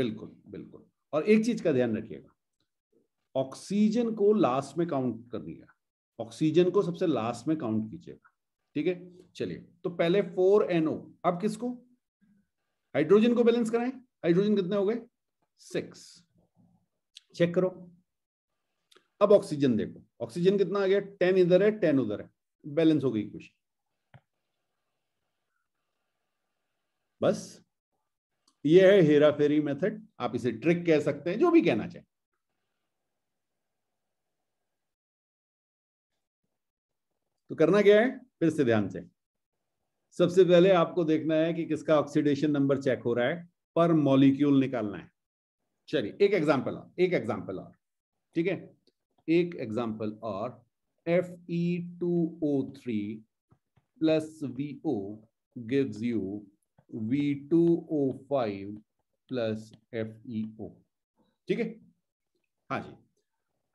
[SPEAKER 1] बिल्कुल बिल्कुल और एक चीज का ध्यान रखिएगा ऑक्सीजन को लास्ट में काउंट कर दिया ऑक्सीजन को सबसे लास्ट में काउंट कीजिएगा ठीक है चलिए तो पहले फोर एनओ अब किसको हाइड्रोजन को बैलेंस कराए हाइड्रोजन कितने हो गए सिक्स चेक करो अब ऑक्सीजन देखो ऑक्सीजन कितना आ गया टेन इधर है टेन उधर है बैलेंस हो गई कुछ बस ये है हेरा फेरी मेथड आप इसे ट्रिक कह सकते हैं जो भी कहना चाहे तो करना क्या है फिर से ध्यान से सबसे पहले आपको देखना है कि किसका ऑक्सीडेशन नंबर चेक हो रहा है पर मॉलिक्यूल निकालना है चलिए एक एग्जाम्पल और एक एग्जाम्पल और ठीक है एक एग्जाम्पल और F E two O three plus V O you V two O five plus F E O ठीक है हाँ जी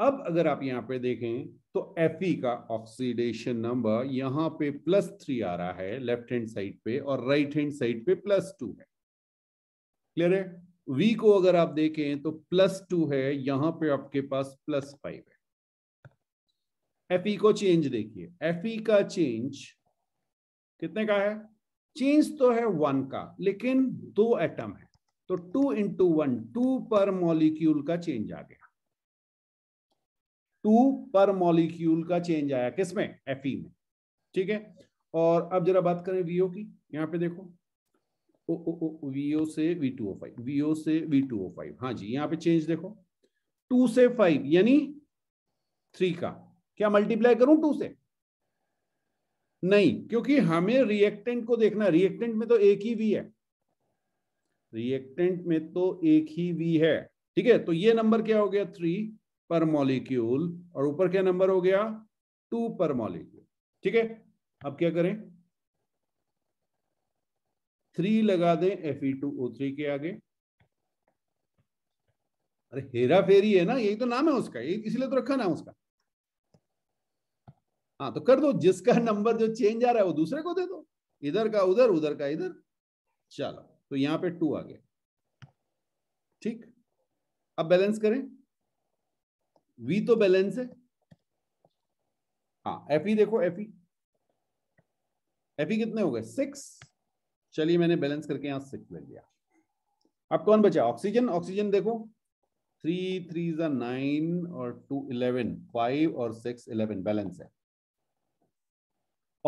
[SPEAKER 1] अब अगर आप यहाँ पे देखें तो एफ का ऑक्सीडेशन नंबर यहाँ पे प्लस थ्री आ रहा है लेफ्ट हैंड साइड पे और राइट हैंड साइड पे प्लस टू है क्लियर है वी को अगर आप देखें तो प्लस टू है यहां पे आपके पास प्लस फाइव है एफ को चेंज देखिए एफ का चेंज कितने का है चेंज तो है वन का लेकिन दो एटम है तो टू इंटू वन टू पर मॉलिक्यूल का चेंज आ गया टू पर मॉलिक्यूल का चेंज आया किसमें एफ में ठीक है और अब जरा बात करें वीओ की यहां पे देखो ओ ओ ओ वीओ से V two O five VO से वी टू ओ फाइव हाँ जी यहां पे चेंज देखो टू से फाइव यानी थ्री का क्या मल्टीप्लाई करूं टू से नहीं क्योंकि हमें रिएक्टेंट को देखना रिएक्टेंट में तो एक ही वी है रिएक्टेंट में तो एक ही वी है ठीक है तो ये नंबर क्या हो गया थ्री पर मॉलिक्यूल और ऊपर क्या नंबर हो गया टू पर मॉलिक्यूल ठीक है अब क्या करें थ्री लगा दें एफ थ्री के आगे अरे हेरा फेरी है ना यही तो नाम है उसका यही इसलिए तो रखा ना उसका हाँ तो कर दो जिसका नंबर जो चेंज आ रहा है वो दूसरे को दे दो इधर का उधर उधर का इधर चलो तो यहां पे टू आ गया ठीक अब बैलेंस करें वी तो बैलेंस है हाँ एफ ई e देखो एफ ई एफ ई कितने हो गए सिक्स चलिए मैंने बैलेंस करके यहां सिक्स ले लिया अब कौन बचा ऑक्सीजन ऑक्सीजन देखो थ्री थ्री जा नाइन और टू इलेवन फाइव और सिक्स इलेवन बैलेंस है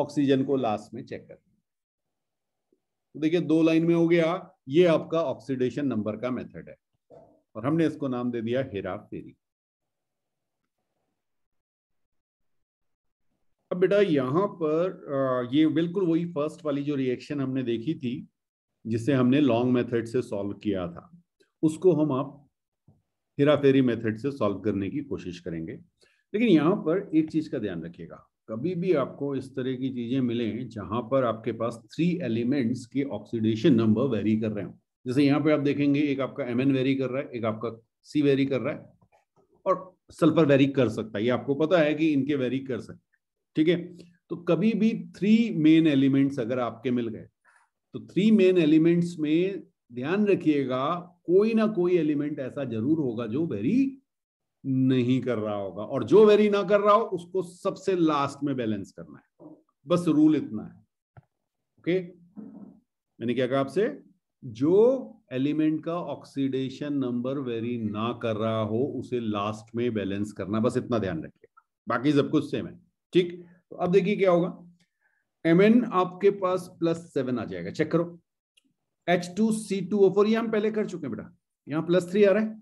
[SPEAKER 1] ऑक्सीजन को लास्ट में चेक कर तो देखिए दो लाइन में हो गया ये आपका ऑक्सीडेशन नंबर का मेथड है और हमने इसको नाम दे दिया हेरा फेरी अब बेटा यहाँ पर ये बिल्कुल वही फर्स्ट वाली जो रिएक्शन हमने देखी थी जिसे हमने लॉन्ग मेथड से सॉल्व किया था उसको हम आप हेरा फेरी मेथड से सॉल्व करने की कोशिश करेंगे लेकिन यहाँ पर एक चीज़ का ध्यान रखिएगा कभी भी आपको इस तरह की चीज़ें मिले जहां पर आपके पास थ्री एलिमेंट्स के ऑक्सीडेशन नंबर वेरी कर रहे हो जैसे यहाँ पे आप देखेंगे एक आपका एम एन वेरी कर रहा है एक आपका सी वेरी कर रहा है और सल्फर वेरी कर सकता है ये आपको पता है कि इनके वेरी कर सकते ठीक है तो कभी भी थ्री मेन एलिमेंट्स अगर आपके मिल गए तो थ्री मेन एलिमेंट्स में ध्यान रखिएगा कोई ना कोई एलिमेंट ऐसा जरूर होगा जो वेरी नहीं कर रहा होगा और जो वेरी ना कर रहा हो उसको सबसे लास्ट में बैलेंस करना है बस रूल इतना है ओके मैंने क्या कहा आपसे जो एलिमेंट का ऑक्सीडेशन नंबर वेरी ना कर रहा हो उसे लास्ट में बैलेंस करना बस इतना ध्यान रखिएगा बाकी सब कुछ सेम है ठीक तो अब देखिए क्या होगा एम एन आपके पास प्लस सेवन आ जाएगा चेक करो H two C two O four ये हम पहले कर चुके हैं बेटा यहाँ प्लस थ्री आ रहा है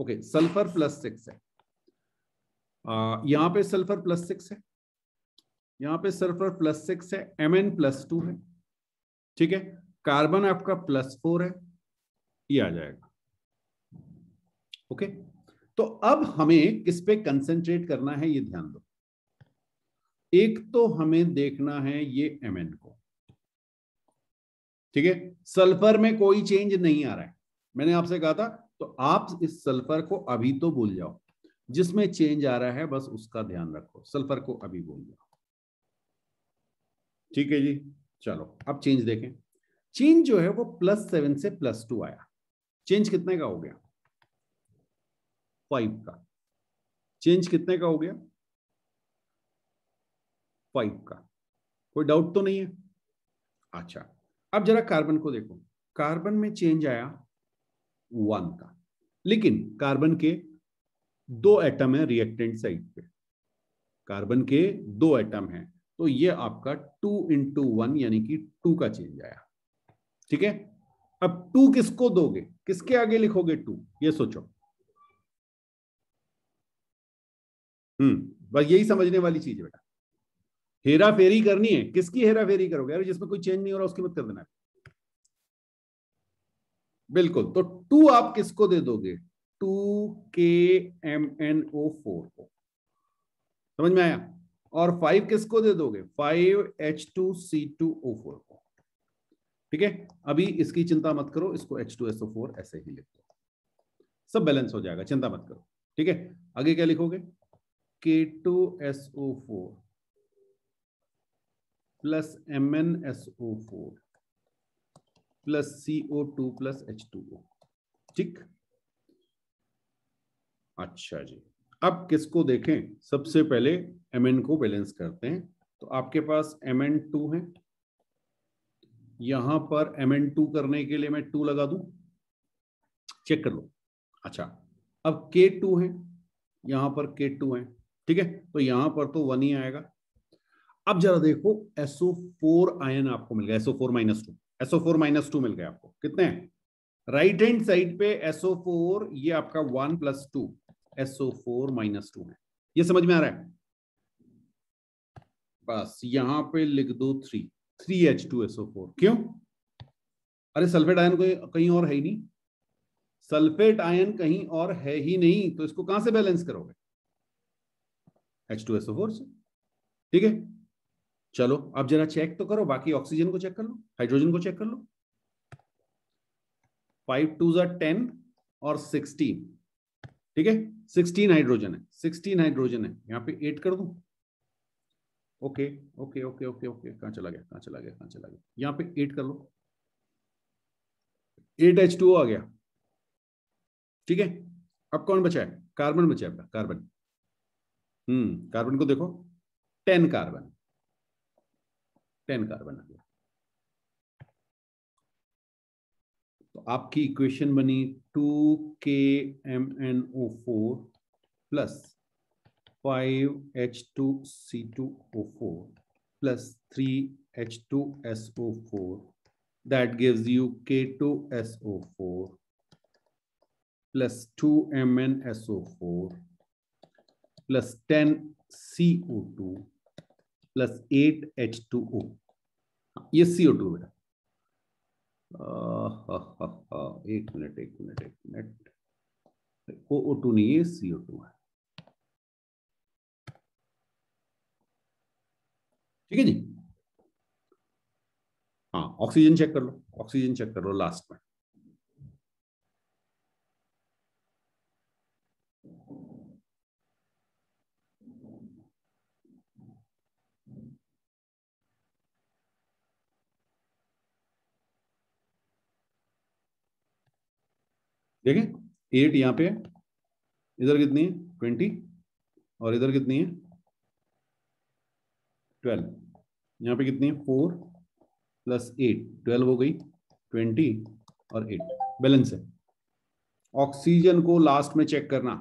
[SPEAKER 1] ओके सल्फर प्लस सिक्स है यहां यहाँ पे सल्फर प्लस सिक्स है यहाँ पे सल्फर प्लस सिक्स है एम एन प्लस टू है ठीक है कार्बन आपका प्लस फोर है ये आ जाएगा ओके तो अब हमें किस पे कंसेंट्रेट करना है ये ध्यान दो एक तो हमें देखना है ये एम को ठीक है सल्फर में कोई चेंज नहीं आ रहा है मैंने आपसे कहा था तो आप इस सल्फर को अभी तो भूल जाओ जिसमें चेंज आ रहा है बस उसका ध्यान रखो सल्फर को अभी भूल जाओ ठीक है जी चलो अब चेंज देखें चेंज जो है वो प्लस सेवन से प्लस टू आया चेंज कितने का हो गया फाइव का चेंज कितने का हो गया फाइव का कोई डाउट तो नहीं है अच्छा अब जरा कार्बन को देखो कार्बन में चेंज आया वन का लेकिन कार्बन के दो एटम है रिएक्टेंट साइड पे कार्बन के दो एटम हैं तो ये आपका टू इंटू वन यानी कि टू का चेंज आया ठीक है अब टू किसको दोगे किसके आगे लिखोगे टू ये सोचो हम्म बस यही समझने वाली चीज बेटा हेरा फेरी करनी है किसकी हेरा फेरी करोगे अरे जिसमें कोई चेंज नहीं हो रहा उसकी मत कर देना बिल्कुल तो टू आप किसको दे दोगे to K M N O four को समझ में आया और फाइव किसको दे दोगे five H two C two O four को ठीक है अभी इसकी चिंता मत करो इसको H two S O four ऐसे ही लिख दो सब बैलेंस हो जाएगा चिंता मत करो ठीक है आगे क्या लिखोगे K two S O four plus M N S O four plus C O two plus H two O ठीक अच्छा जी अब किसको देखें सबसे पहले एम एन को बैलेंस करते हैं तो आपके पास एम एन टू है यहां पर एम एन टू करने के लिए मैं टू लगा दू चेक कर लो अच्छा अब के टू है यहां पर के टू है ठीक है तो यहां पर तो वन ही आएगा अब जरा देखो एसओ फोर आयन आपको मिल गया SO four minus two SO four minus two मिल गया आपको कितने राइट हैंड साइड पे एसओ फोर ये आपका one plus two SO four minus two है ये समझ में आ रहा है बस यहां पे लिख दो three three H two SO four क्यों अरे सल्फेट आयन कोई कहीं और है ही नहीं सल्फेट आयन कहीं और है ही नहीं तो इसको कहां से बैलेंस करोगे एच टू एसओ फोर से ठीक है चलो अब जरा चेक तो करो बाकी ऑक्सीजन को चेक कर लो हाइड्रोजन को चेक कर लो फाइव टू जार टेन और सिक्सटीन ठीक है सिक्सटीन हाइड्रोजन है सिक्सटीन हाइड्रोजन है यहाँ पे एट कर दू okay okay okay okay okay कहाँ चला गया कहा चला गया कहा चला गया यहाँ पे एट कर लो एट एच टू आ गया ठीक है अब कौन बचा है कार्बन बचा है कार्बन हम्म कार्बन को देखो टेन कार्बन टेन कार्बन आ गया तो आपकी इक्वेशन बनी two K M N O four plus five H two C two O four plus three H two S O four that K two two S O four plus M N S O four plus ten C O two plus eight H two O ये सीओ टू बेटा एक मिनट एक मिनट एक मिनट ओ ओ टू नहीं है सीओ टू है ठीक है जी हाँ ऑक्सीजन चेक कर लो ऑक्सीजन चेक कर लो लास्ट में देखें एट यहाँ पे इधर कितनी है ट्वेंटी और इधर कितनी है ट्वेल्व यहाँ पे कितनी है फोर प्लस एट ट्वेल्व हो गई ट्वेंटी और एट बैलेंस है ऑक्सीजन को लास्ट में चेक करना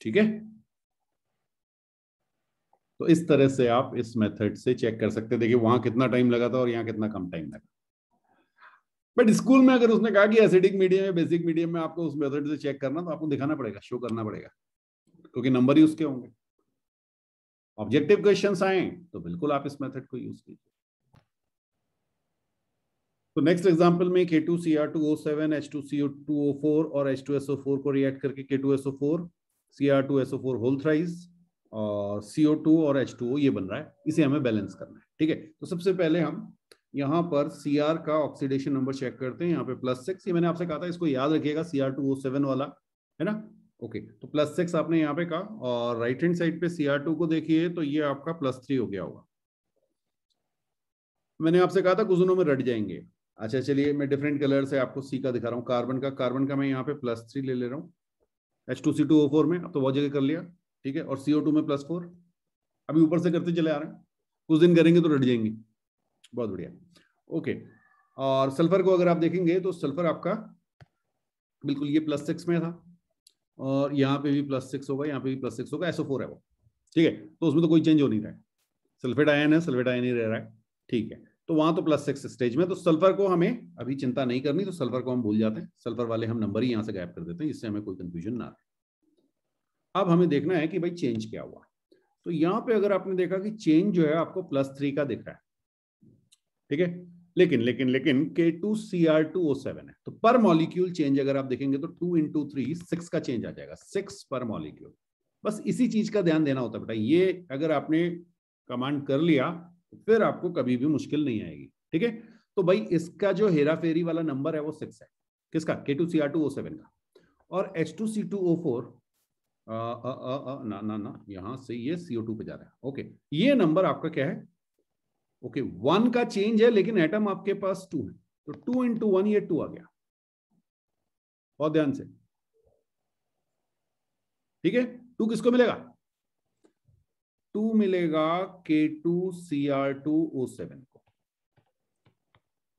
[SPEAKER 1] ठीक है तो इस तरह से आप इस मेथड से चेक कर सकते हैं देखिए वहां कितना टाइम लगा था और यहां कितना कम टाइम लगा बट स्कूल में अगर उसने कहा कि एसिडिक मीडियम या बेसिक मीडियम में आपको उस मेथड से चेक करना तो आपको दिखाना पड़ेगा शो करना पड़ेगा क्योंकि नंबर ही उसके होंगे ऑब्जेक्टिव क्वेश्चन आए तो बिल्कुल आप इस मेथड को यूज कीजिए तो नेक्स्ट एग्जांपल में K two two two two C C R O seven H O four और H two S O four को रिएक्ट करके K two two S S O four C R O four whole thrice और सी ओ टू और एच टू ओ ये बन रहा है इसे हमें बैलेंस करना है ठीक है तो सबसे पहले हम यहाँ पर सी का ऑक्सीडेशन नंबर चेक करते हैं यहाँ पे प्लस सिक्स मैंने आपसे कहा था इसको याद रखिएगा सी टू ओ सेवन वाला है ना ओके तो प्लस सिक्स आपने यहाँ पे कहा और राइट हैंड साइड पे सी टू को देखिए तो ये आपका प्लस थ्री हो गया होगा मैंने आपसे कहा था कुछ दिनों में रट जाएंगे अच्छा चलिए मैं डिफरेंट कलर से आपको सी का दिखा रहा हूँ कार्बन का कार्बन का मैं यहाँ पे प्लस थ्री ले ले रहा हूँ H two C two O four में तो बहुत जगह कर लिया ठीक है और सी ओ टू में प्लस फोर अभी ऊपर से करते चले आ रहे हैं कुछ दिन करेंगे तो रट जाएंगे बहुत बढ़िया ओके और सल्फर को अगर आप देखेंगे तो सल्फर आपका बिल्कुल ये प्लस सिक्स में था और यहाँ पे भी प्लस सिक्स होगा यहाँ पे भी प्लस सिक्स होगा एसओ फोर है वो ठीक है तो उसमें तो कोई चेंज हो नहीं रहा है सल्फेट आयन है सल्फेट आयन ही रह रहा है ठीक है तो वहां तो प्लस सिक्स स्टेज में तो सल्फर को हमें अभी चिंता नहीं करनी तो सल्फर को हम भूल जाते हैं सल्फर वाले हम नंबर ही यहाँ से गायब कर देते हैं इससे हमें कोई कंफ्यूजन ना रहे अब हमें देखना है कि भाई चेंज क्या हुआ तो यहाँ पे अगर आपने देखा कि चेंज जो है आपको प्लस थ्री का दिख रहा है ठीक है लेकिन लेकिन लेकिन K two C R two O seven है तो पर मॉलिक्यूल चेंज अगर आप देखेंगे तो टू इंटू थ्री सिक्स का चेंज आ जाएगा सिक्स पर मॉलिक्यूल बस इसी चीज का ध्यान देना होता है बेटा ये अगर आपने कमांड कर लिया तो फिर आपको कभी भी मुश्किल नहीं आएगी ठीक है तो भाई इसका जो हेरा फेरी वाला नंबर है वो सिक्स है किसका K two C R two O seven का और H two C two O four ना ना ना यहां से ये सीओ टू पे जा रहा है ओके ये नंबर आपका क्या है ओके okay, वन का चेंज है लेकिन एटम आपके पास टू है तो टू इंटू वन ये टू आ गया बहुत ध्यान से ठीक है टू किसको मिलेगा टू मिलेगा K two C R two O seven को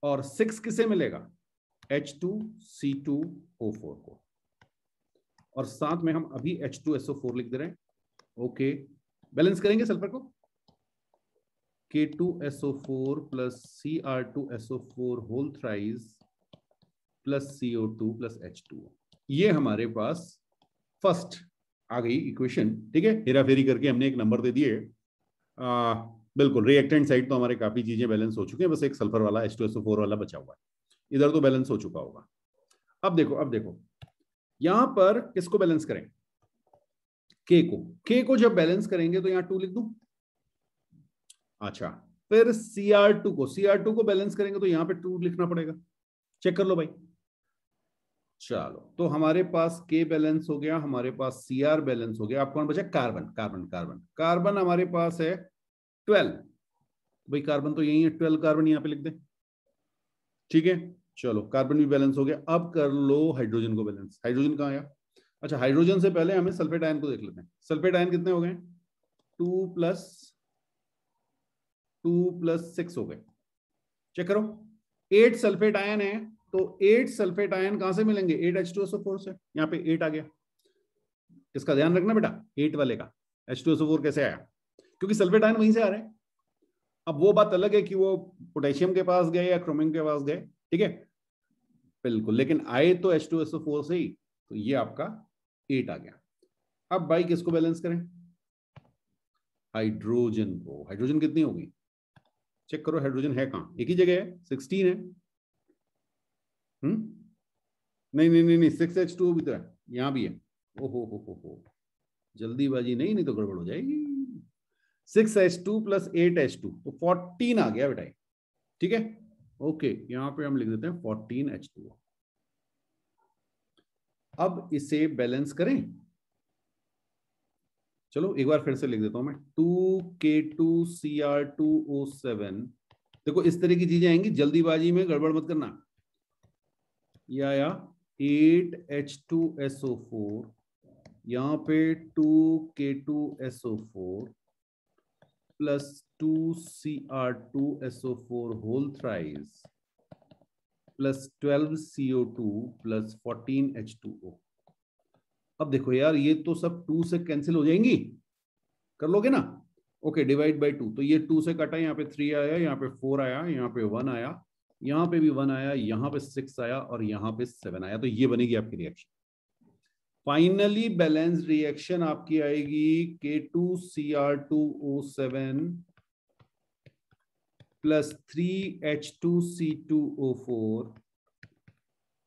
[SPEAKER 1] और सिक्स किसे मिलेगा H two C two O four को और साथ में हम अभी एच टू एसओ फोर लिख दे रहे हैं ओके बैलेंस करेंगे सल्फर को K2SO4 plus Cr2SO4 whole thrice plus CO2 plus H2O ये हमारे पास फर्स्ट आ गई इक्वेशन ठीक है हेरा फेरी करके हमने एक नंबर दे दिए बिल्कुल रिएक्टेंट साइड तो हमारे काफी चीजें बैलेंस हो चुकी हैं बस एक सल्फर वाला टू एसओ फोर वाला बचा हुआ है इधर तो बैलेंस हो चुका होगा अब देखो अब देखो यहां पर किसको बैलेंस करें के को के को जब बैलेंस करेंगे तो यहां टू लिख दू अच्छा फिर सी आर टू को सी आर टू को बैलेंस करेंगे तो यहां पे टू लिखना पड़ेगा चेक कर लो भाई चलो तो हमारे पास के बैलेंस हो गया हमारे पास सी आर बैलेंस हो गया आप कौन बचा कार्बन कार्बन कार्बन कार्बन हमारे पास है ट्वेल्व भाई कार्बन तो यही है ट्वेल्व कार्बन यहां पे लिख दे ठीक है चलो कार्बन भी बैलेंस हो गया अब कर लो हाइड्रोजन को बैलेंस हाइड्रोजन कहाँ आया अच्छा हाइड्रोजन से पहले हमें सल्फेट आयन को देख लेते हैं सल्फेट आयन कितने हो गए two plus two plus six हो गए चेक करो एट सल्फेट आयन है तो एट सल्फेट आयन कहां से मिलेंगे एट एच टू फोर से यहाँ पे एट आ गया इसका ध्यान रखना बेटा एट वाले का एच टू फोर कैसे आया क्योंकि सल्फेट आयन वहीं से आ रहे हैं अब वो बात अलग है कि वो पोटेशियम के पास गए या क्रोमियम के पास गए ठीक है बिल्कुल लेकिन आए तो एच टू फोर से ही तो ये आपका एट आ गया अब भाई किसको बैलेंस करें हाइड्रोजन को हाइड्रोजन कितनी होगी चेक करो हाइड्रोजन है कहाँ एक ही जगह है सिक्सटीन है हुँ? हम्म? नहीं नहीं नहीं सिक्स एच टू भी तो है यहाँ भी है ओहो हो हो हो जल्दीबाजी नहीं नहीं तो गड़बड़ हो जाएगी six H two plus eight H two तो फोर्टीन आ गया बेटा ठीक है ओके यहाँ पे हम लिख देते हैं फोर्टीन एच टू अब इसे बैलेंस करें चलो एक बार फिर से लिख देता हूं मैं two K two C R two O seven देखो इस तरह की चीजें आएंगी जल्दीबाजी में गड़बड़ मत करना या या eight H two S O four यहां पे two K two S O four plus two C R two S O four whole thrice plus twelve C O two plus fourteen H two O अब देखो यार ये तो सब टू से कैंसिल हो जाएंगी कर लोगे ना ओके डिवाइड बाई टू तो ये टू से कटा यहाँ पे थ्री आया यहाँ पे फोर आया यहाँ पे वन आया यहाँ पे भी वन आया यहाँ पे सिक्स आया और यहाँ पे सेवन आया तो ये बनेगी आपकी रिएक्शन फाइनली बैलेंस रिएक्शन आपकी आएगी K two C R two O seven plus three H two C two O four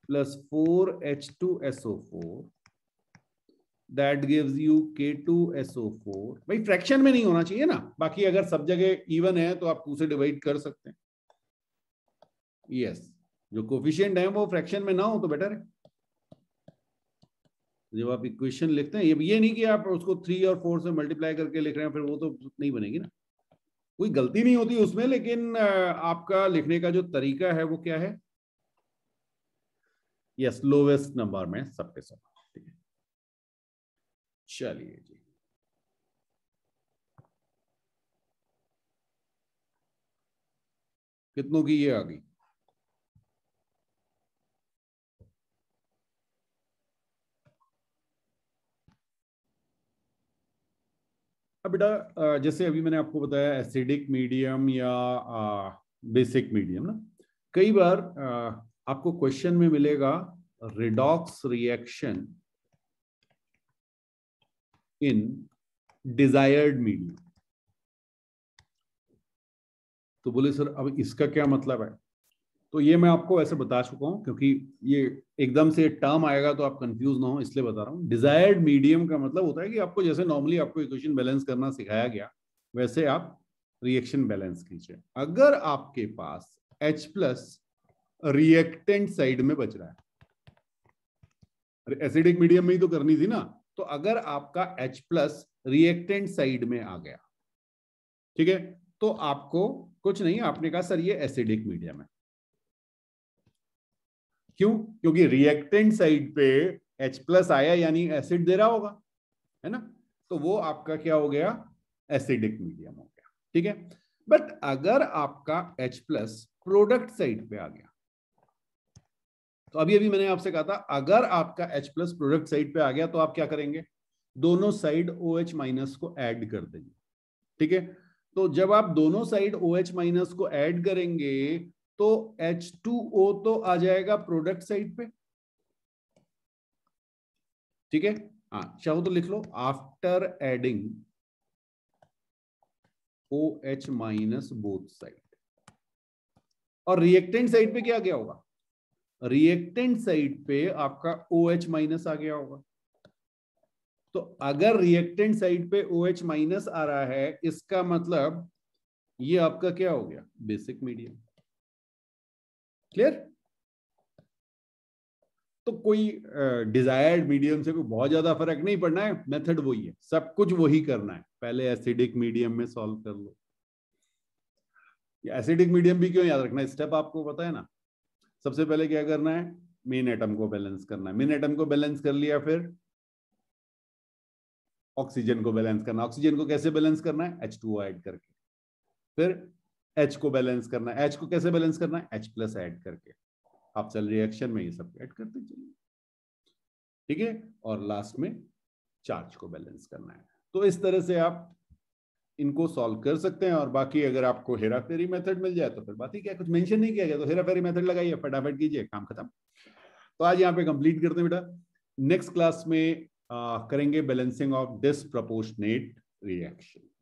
[SPEAKER 1] plus four H two S O four that gives you four भाई फ्रैक्शन में नहीं होना चाहिए ना बाकी अगर सब जगह इवन है तो आप टू से डिवाइड कर सकते हैं यस yes. जो कोफिशियंट है वो फ्रैक्शन में ना हो तो बेटर है जब आप इक्वेशन लिखते हैं ये ये नहीं कि आप उसको थ्री और फोर से मल्टीप्लाई करके लिख रहे हैं फिर वो तो नहीं बनेगी ना कोई गलती नहीं होती उसमें लेकिन आपका लिखने का जो तरीका है वो क्या है यस लोवेस्ट नंबर में सबके सब चलिए जी कितनों की ये आ गई बेटा जैसे अभी मैंने आपको बताया एसिडिक मीडियम या बेसिक मीडियम ना कई बार आपको क्वेश्चन में मिलेगा redox reaction in desired medium. तो बोले सर अब इसका क्या मतलब है तो ये मैं आपको वैसे बता चुका हूं क्योंकि ये एकदम से टर्म आएगा तो आप कंफ्यूज ना हो इसलिए बता रहा हूं डिजायर्ड मीडियम का मतलब होता है कि आपको जैसे नॉर्मली आपको इक्वेशन बैलेंस करना सिखाया गया वैसे आप रिएक्शन बैलेंस कीजिए अगर आपके पास H प्लस रिएक्टेंट साइड में बच रहा है एसिडिक मीडियम में ही तो करनी थी ना तो अगर आपका H प्लस रिएक्टेंट साइड में आ गया ठीक है तो आपको कुछ नहीं आपने कहा सर ये एसिडिक मीडियम है क्यों क्योंकि रिएक्टेंट साइड पे H प्लस आया यानी एसिड दे रहा होगा है ना तो वो आपका क्या हो गया एसिडिक मीडियम हो गया ठीक है बट अगर आपका H प्लस प्रोडक्ट साइड पे आ गया तो अभी अभी मैंने आपसे कहा था अगर आपका H प्लस प्रोडक्ट साइड पे आ गया तो आप क्या करेंगे दोनों साइड ओ एच माइनस को ऐड कर देंगे ठीक है तो जब आप दोनों साइड ओ एच माइनस को ऐड करेंगे तो एच टू ओ तो आ जाएगा प्रोडक्ट साइड पे ठीक है हाँ चाहो तो लिख लो after adding O H minus both side और रिएक्टेंट साइड पे क्या गया होगा रिएक्टेंट साइड पे आपका ओ एच माइनस आ गया होगा तो अगर रिएक्टेंट साइड पे ओ एच माइनस आ रहा है इसका मतलब ये आपका क्या हो गया बेसिक मीडियम क्लियर तो कोई डिजायर्ड uh, मीडियम से कोई बहुत ज्यादा फर्क नहीं पड़ना है मेथड वही है सब कुछ वही करना है पहले एसिडिक मीडियम में सॉल्व कर लो एसिडिक मीडियम भी क्यों याद रखना स्टेप आपको पता है ना सबसे पहले क्या करना है मेन एटम को बैलेंस करना है मेन एटम को बैलेंस कर लिया फिर ऑक्सीजन को बैलेंस करना ऑक्सीजन को कैसे बैलेंस करना है एच टू ऐड करके फिर एच को बैलेंस करना है एच को कैसे बैलेंस करना है एच प्लस एड करके आप चल रिएक्शन में ये सब ऐड करते चलिए ठीक है और लास्ट में चार्ज को बैलेंस करना है तो इस तरह से आप इनको सॉल्व कर सकते हैं और बाकी अगर आपको हेरा फेरी मेथड मिल जाए तो फिर बात ही क्या कुछ मेंशन नहीं किया गया तो हेरा फेरी मेथड लगाइए फटाफट कीजिए काम खत्म तो आज यहाँ पे कंप्लीट करते हैं बेटा नेक्स्ट क्लास में आ, करेंगे बैलेंसिंग ऑफ डिसप्रपोर्शनेट रिएक्शन